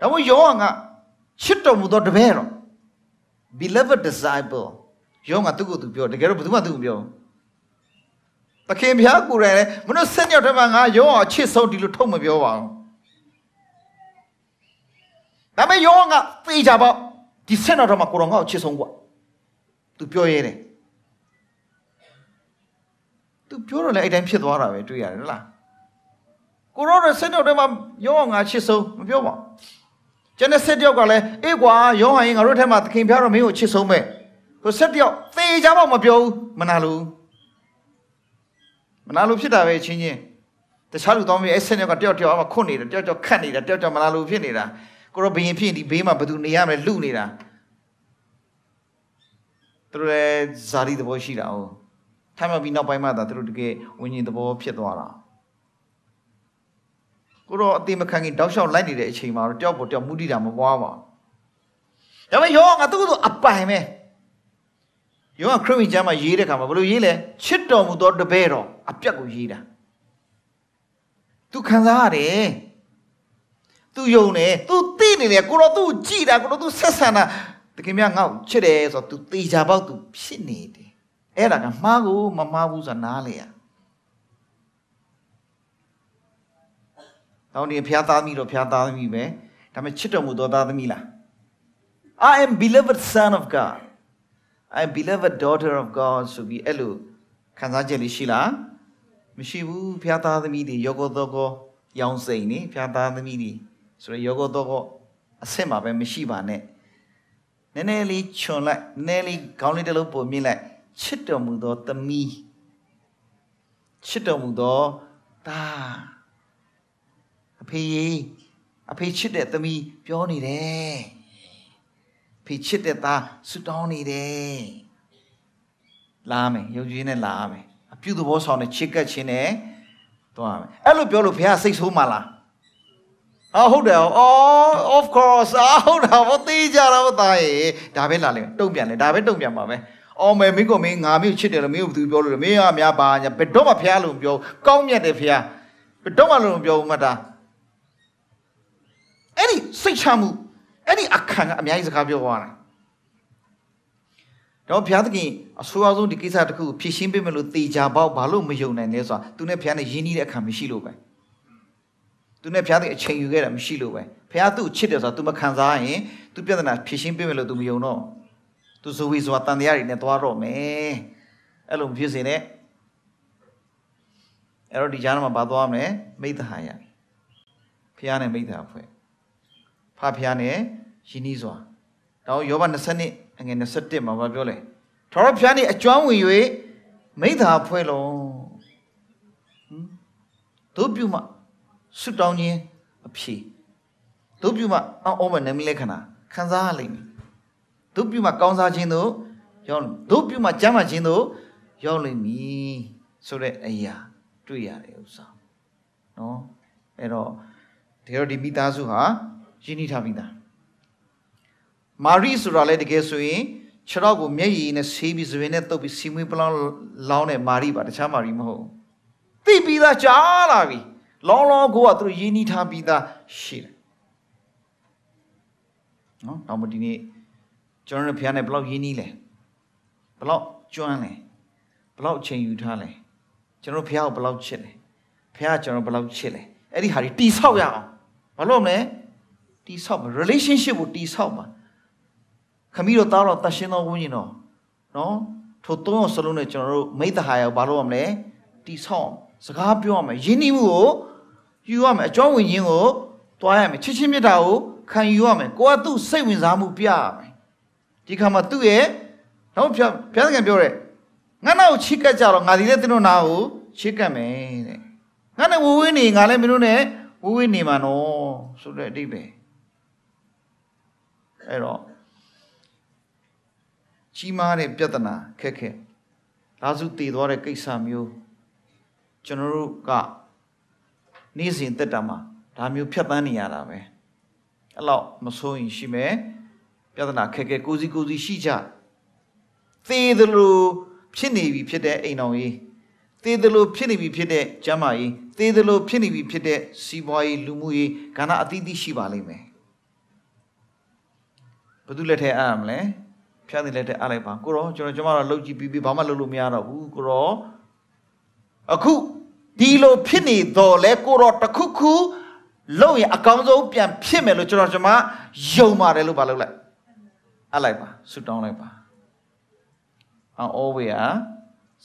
ဒါမို့ယောဟန်ကချစ်တော်မူသောတပည့်တော် beloved disciple ယောဟန်ကသူ့ကိုသူပြောတကယ်တော့ဘယ်သူမှသူ့ကိုပြောဘူးသခင်ဘုရားကိုယ်တိုင်လည်းမနှုတ်ဆက်ညောက်တယ်မှာငါယောအောင်အချစ်ဆုံးဒီလိုထုတ်မပြောပါဘူးဒါပေမဲ့ယောအောင်ကသိကြပေါ့ဒီဆက်နောက်တော့မှကိုတော်ငါ့ကိုချစ်ဆုံးกว่าသူပြောရဲတယ်သူပြောတော့လည်းအဲ့တိုင်းဖြစ်သွားတာပဲတွေ့ရတယ်ဟုတ်လားကိုရောတော့ဆက်တော့တည်းမှာယောဟန်ငါချစ်ဆုံးမပြောပါကျန်တဲ့ဆက်တယောက်ကလည်းအေးကွာယောဟန်ရင်ငါတို့ထဲမှာသခင်ဖျားတော့မင်းကိုချစ်ဆုံးပဲကိုဆက်တယောက်သေချာပေါ့မပြောဘူးမနာလို့မနာလိုဖြစ်တာပဲချင်းချင်းတခြားလူတောင်းပြီးအဲ့ဆင်းရောက်ကတယောက်တယောက်အမခွတ်နေတယ်တယောက်တယောက်ခတ်နေတာတယောက်တယောက်မနာလိုဖြစ်နေတာကိုရောဘရင်ဖြစ်ရင်ဒီဘေးမှာဘယ်သူနေရမလဲလူနေတာသူတို့လည်းဇာတိသဘောရှိတာဟုတ်ထိုင်မှပြီးနောက်ပိုင်းမှသာသူတို့တကယ်ဝิญဉ်သဘောဖြစ်သွားတာကိုတော့အတိမခံခင်တောက်လျှောက်လိုက်နေတဲ့အချိန်မှာတော့တယောက်ပေါ်တယောက်မူတည်တာမပွားပါဘူးဒါပေမဲ့ယောငါသူ့ကိုအပိုင်ပဲယောဟန်ခရစ်ဝင်ကျမ်းမှာရေးတဲ့အခါမှာဘယ်လိုရေးလဲချစ်တော်မူသောတပည့်တော်အပြက်ကိုရေးတာသူခံစားရတယ်သူယုံတယ်သူသိနေတယ်ကိုတော့သူကြည်တာကိုတော့သူဆက်ဆံတာတခင်မြငေါ့ချစ်တယ်ဆိုတော့ तू တေချာပေါက် तू ဖြစ်နေတယ်အဲ့ဒါကမှားကိုမမှားဘူးဆိုတာနားလေရတောင်းတင်ဖျားသားမိတော့ဖျားသားမိပဲဒါပေမဲ့ချစ်တော်မူသောသားသမီးလား I am beloved son of God I beloved daughter of God ဆိုပြီးအဲ့လိုခံစားချက်လေးရှိလားမရှိဘူးဖျားသားသမီးတွေယောဂသောကောရောင်စိန်နေဖျားသားသမီးတွေဆိုတော့ယောဂသောကောအဆင့်မှာပဲမရှိပါနဲ့နည်းနည်းလေးခြုံလိုက်နည်းနည်းလေးခေါင်းလေးတစ်လုံးပုံမြင့်လိုက်ချစ်တော်မူသောသမီးချစ်တော်မူသောတာအဖေရေအဖေချစ်တဲ့သမီးပြောနေတယ်ဖေချစ်တဲ့သားဆုတောင်းနေတယ်လာမယ်ယုံကြည်နဲ့လာမယ်အပြုသဘောဆောင်တဲ့ချစ်ကပ်ခြင်းနဲ့သွားမယ်အဲ့လိုပြောလို့ဘုရားစိတ်ဆိုးမှလားအာဟုတ်တယ်ဩ of course အာဟုတ်တာဘာသိကြတာဘာသားရေဒါပဲလာလိမ့်တုံ့ပြန်လေဒါပဲတုံ့ပြန်ပါပဲအော်မယ်မင်းကမင်းငါမျိုးချစ်တယ်လို့မင်းကဘယ်သူပြောလို့လဲမင်းကများပါညာဘယ်တော့မှဖျားလို့ပြောကောင်းမြတ်တယ်ဖျားဘယ်တော့မှလုံးပြောဘူးမတာအဲ့ဒီစိတ်ချမှုအဲ့ဒီအခန်းကအများကြီးစကားပြောသွားတာတော့ဘုရားသခင်အဆိုးအဆုံးဒီကိစ္စတစ်ခုဖြည့်ရှင်းပေးမယ်လို့တေချာပေါ့ဘာလို့မယုံနိုင်လဲဆိုတာသူနဲ့ဘုရားနဲ့ယဉ်နေတဲ့အခါမရှိလို့ပဲသူနဲ့ဘုရားသခင်အချိန်ယူခဲ့တာမရှိလို့ပဲဘုရားသူ့ချစ်တယ်ဆိုတာ तू မခံစားရင်သူပြဿနာဖြည့်ရှင်းပေးမယ်လို့ तू မယုံတော့ तू ဇဝေဆိုတာတန်တရားတွေနဲ့သွားတော့မယ်အဲ့လိုမဖြစ်စေနဲ့အဲ့တော့ဒီကြားမှာဘာသွားမလဲမိသဟာယဘုရားနဲ့မိသဟာဖွဲ့ဖဖျားနဲ့ရင်းနှီးစွာဒါကိုယောဘ20နှစ်အငယ်21မှာဘာပြောလဲထာဝရဘုရားနဲ့အကျွမ်းဝင်၍မိသာဖွဲ့လုံးတို့ပြုမှဆွတောင်းခြင်းအဖြေတို့ပြုမှအောဘနမိလက္ခဏာခံစားရလိမ့်မည်တို့ပြုမှကောင်းစားခြင်းတို့ရောက်တို့ပြုမှကျမ်းမာခြင်းတို့ရောက်လိမ့်မည်ဆိုတဲ့အရာတွေ့ရတဲ့ဥစ္စာနော်အဲ့တော့တကယ်တော့ဒီမိသားစုဟာရင်းနှီးထားပြီးသားမာရီဆိုတာလည်းတကယ်ဆိုရင်ခြေတော့ကိုမျက်ရည်နဲ့ဆေးပြီးဇွေနဲ့တုပ်ပြီးစီမွေးပလောင်းလောင်းတဲ့မာရီပါတခြားမာရီမဟုတ်သိပြီးသားကြားလာပြီလောင်းလောင်းကိုကသူတို့ရင်းနှီးထားပြီးသားရှိတယ်နော်တော့မဒီနေ့ကျွန်တော်တို့ဖះနဲ့ဘလောက်ရင်းနှီးလဲဘလောက်ကျွမ်းလဲဘလောက်ချိန်ယူထားလဲကျွန်တော်ဖះကိုဘလောက်ချစ်လဲဖះကကျွန်တော်ဘလောက်ချစ်လဲအဲ့ဒီဟာတွေတိဆောက်ရအောင်မလို့မလဲတိဆောက်မှာ relationship ကိုတိဆောက်မှာခမီးတို့သားတော်တရှင်းတော်ဝိညာဉ်တော်နော်ထိုသုံးယောက်စလုံးနဲ့ကျွန်တော်တို့မိသဟာယောဘာလို့ရမလဲတိဆောက်စကားပြောရမယ်ယဉ်ဤမှုကိုယူရမယ်အကြောင်းဝင်ခြင်းကိုတွားရမယ်ချစ်ချင်းမြတ်တာကိုခံယူရမယ်ကိုကသူ့စိတ်ဝင်စားမှုပြရမယ်ဒီခါမှာသူ့ရဲ့နောက်ဘုရားသခင်ပြောတဲ့ငါ့နောက်ချစ်ကပ်ကြတော့ငါဒီလည်းသင်တို့နာကိုချစ်ကပ်မယ်တဲ့ငါနဲ့ဝဝင်းနေငါလည်းမင်းတို့နဲ့ဝဝင်းနေမှာနော်ဆိုတဲ့အဓိပ္ပာယ်အဲ့တော့ကြီးမားတဲ့ပြဿနာခက်ခဲဒါစုတည်သွားတဲ့ကိစ္စမျိုးကျွန်တော်တို့ကနေ့စဉ်တက်တာမှာဒါမျိုး ဖြတ်သန်းနေရတာပဲအဲ့လောက်မစိုးရင်ရှိမယ်ပြဿနာခက်ခဲကိုစီကိုစီရှိကြသေးသလို ဖြစ်နေပြီဖြစ်တဲ့အိမ်တော်ကြီးသေးသလိုဖြစ်နေပြီဖြစ်တဲ့ကျမ်းမာရေးသေးသလိုဖြစ်နေပြီဖြစ်တဲ့စီးပွားရေးလူမှုရေးကဏ္ဍအသီးသီးရှိပါလိမ့်မယ်ဘသူလက်ထဲအားရမလဲဖျားတဲ့လက်ထဲအားလိုက်ပါကိုရောကျွန်တော်ကျမတို့လှုပ်ကြည့်ပြီးပြီးဘာမှလှုပ်လို့မရတော့ဘူးကိုရောအခုဒီလိုဖြစ်နေတော့လဲကိုရောတခုခုလုံရင်အကောင်းဆုံးပြန်ဖြစ်မယ်လို့ကျွန်တော်ကျမယုံပါတယ်လို့ပါလုပ်လိုက်အလိုက်ပါဆူတောင်းလိုက်ပါအောဝေ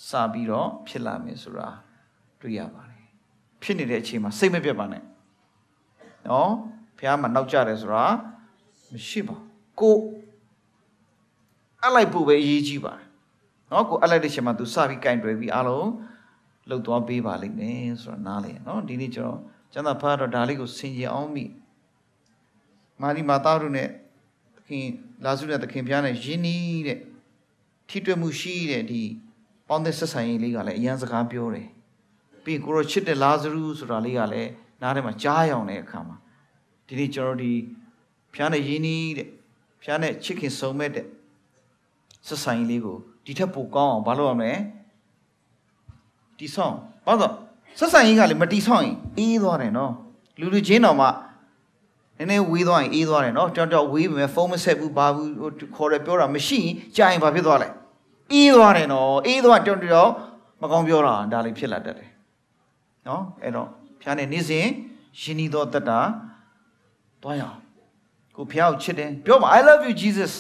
ဟာစပြီးတော့ဖြစ်လာမယ်ဆိုတာတွေ့ရပါတယ်ဖြစ်နေတဲ့အချိန်မှာစိတ်မပြတ်ပါနဲ့နော်ဘုရားမှာနောက်ကြတယ်ဆိုတာမရှိပါဘူးကိုအပ်လိုက်ဖို့ပဲအရေးကြီးပါတယ်နော်ကိုအပ်လိုက်တဲ့ချိန်မှာ तू စပြီးကင်တွယ်ပြီးအားလုံးလှုပ်သွားပေးပါလိမ့်မယ်ဆိုတော့နားလေနော်ဒီနေ့ကျွန်တော်ကျန်တာဖားတော့ဒါလေးကိုဆင်ခြင်အောင်မိမာရီမာသားတို့ ਨੇ သခင်လာစုနဲ့သခင်ဖျားနဲ့ယင်းနီးတဲ့ထိတွေ့မှုရှိတဲ့ဒီပေါင်းသက်ဆက်ဆံရေးလေးကလည်းအရန်စကားပြောတယ်ပြီးကိုရောချစ်တဲ့လာဇရုဆိုတာလေးကလည်းနားထဲမှာကြားရောင်တဲ့အခါမှာဒီနေ့ကျွန်တော်ဒီဖျားနဲ့ယင်းနီးတဲ့ဖះနဲ့ချစ်ခင်ဆုံးမဲ့တဲ့ဆက်ဆံရေးလေးကိုဒီထက်ပိုကောင်းအောင်မလုပ်ရမလဲတီဆောင်ဘာလို့ဆက်ဆံရေးကလည်းမတီဆောင်ရင်အေးသွားတယ်နော်လူလူချင်းတော်မှနည်းနည်းဝေးသွားရင်အေးသွားတယ်နော်ကြောက်ကြောက်ဝေးပေမဲ့ဖုန်းမဆက်ဘူးဘာဘူးခေါ်တယ်ပြောတာမရှိရင်ကြာရင်ဘာဖြစ်သွားလဲအေးသွားတယ်နော်အေးသွားကြောက်ကြောက်မကောင်းပြောတာဒါလေးဖြစ်လာတတ်တယ်နော်အဲ့တော့ဖះနဲ့နေ့စဉ်ရှင်ဤသောတတ္တာသွားရအောင်ကိုဖះကိုချစ်တယ်ပြောပါ I love you Jesus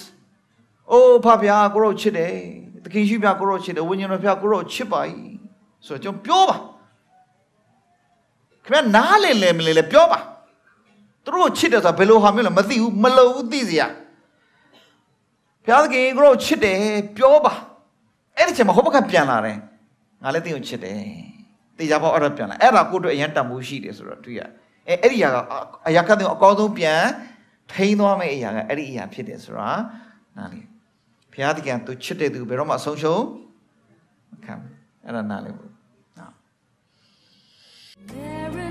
အိုးဖဖះကိုရောချစ်တယ်သခင်ရှိဖះကိုရောချစ်တယ်ဝိညာဉ်တော်ဖះကိုရောချစ်ပါ၏ဆိုတော့ကျွန်တော်ပြောပါခင်ဗျနားလေလေမလေလေပြောပါသူတို့ချစ်တယ်ဆိုတာဘယ်လိုဟာမျိုးလဲမသိဘူးမလုံဘူးသိစရာဖះသခင်ကိုရောချစ်တယ်ပြောပါအဲ့ဒီချိန်မှာဟောဘကပြန်လာတယ်ငါလည်းသင်ကိုချစ်တယ်တေချာပေါ့အဲ့ဒါပြန်လာအဲ့ဒါကိုတို့အရန်တန်ဖိုးရှိတယ်ဆိုတော့တွေ့ရအဲအဲ့ဒီဟာကအရာကတဲ့အကောင်းဆုံးပြန်ထိန်းသွားမယ့်အရာကအဲ့ဒီအရာ ဖြစ်တယ်ဆိုတာနားလေဘုရားသခင်သူချစ်တဲ့သူဘယ်တော့မှအဆုံးရှုံးမခံဘူးအဲ့ဒါနားလေဘူးနော်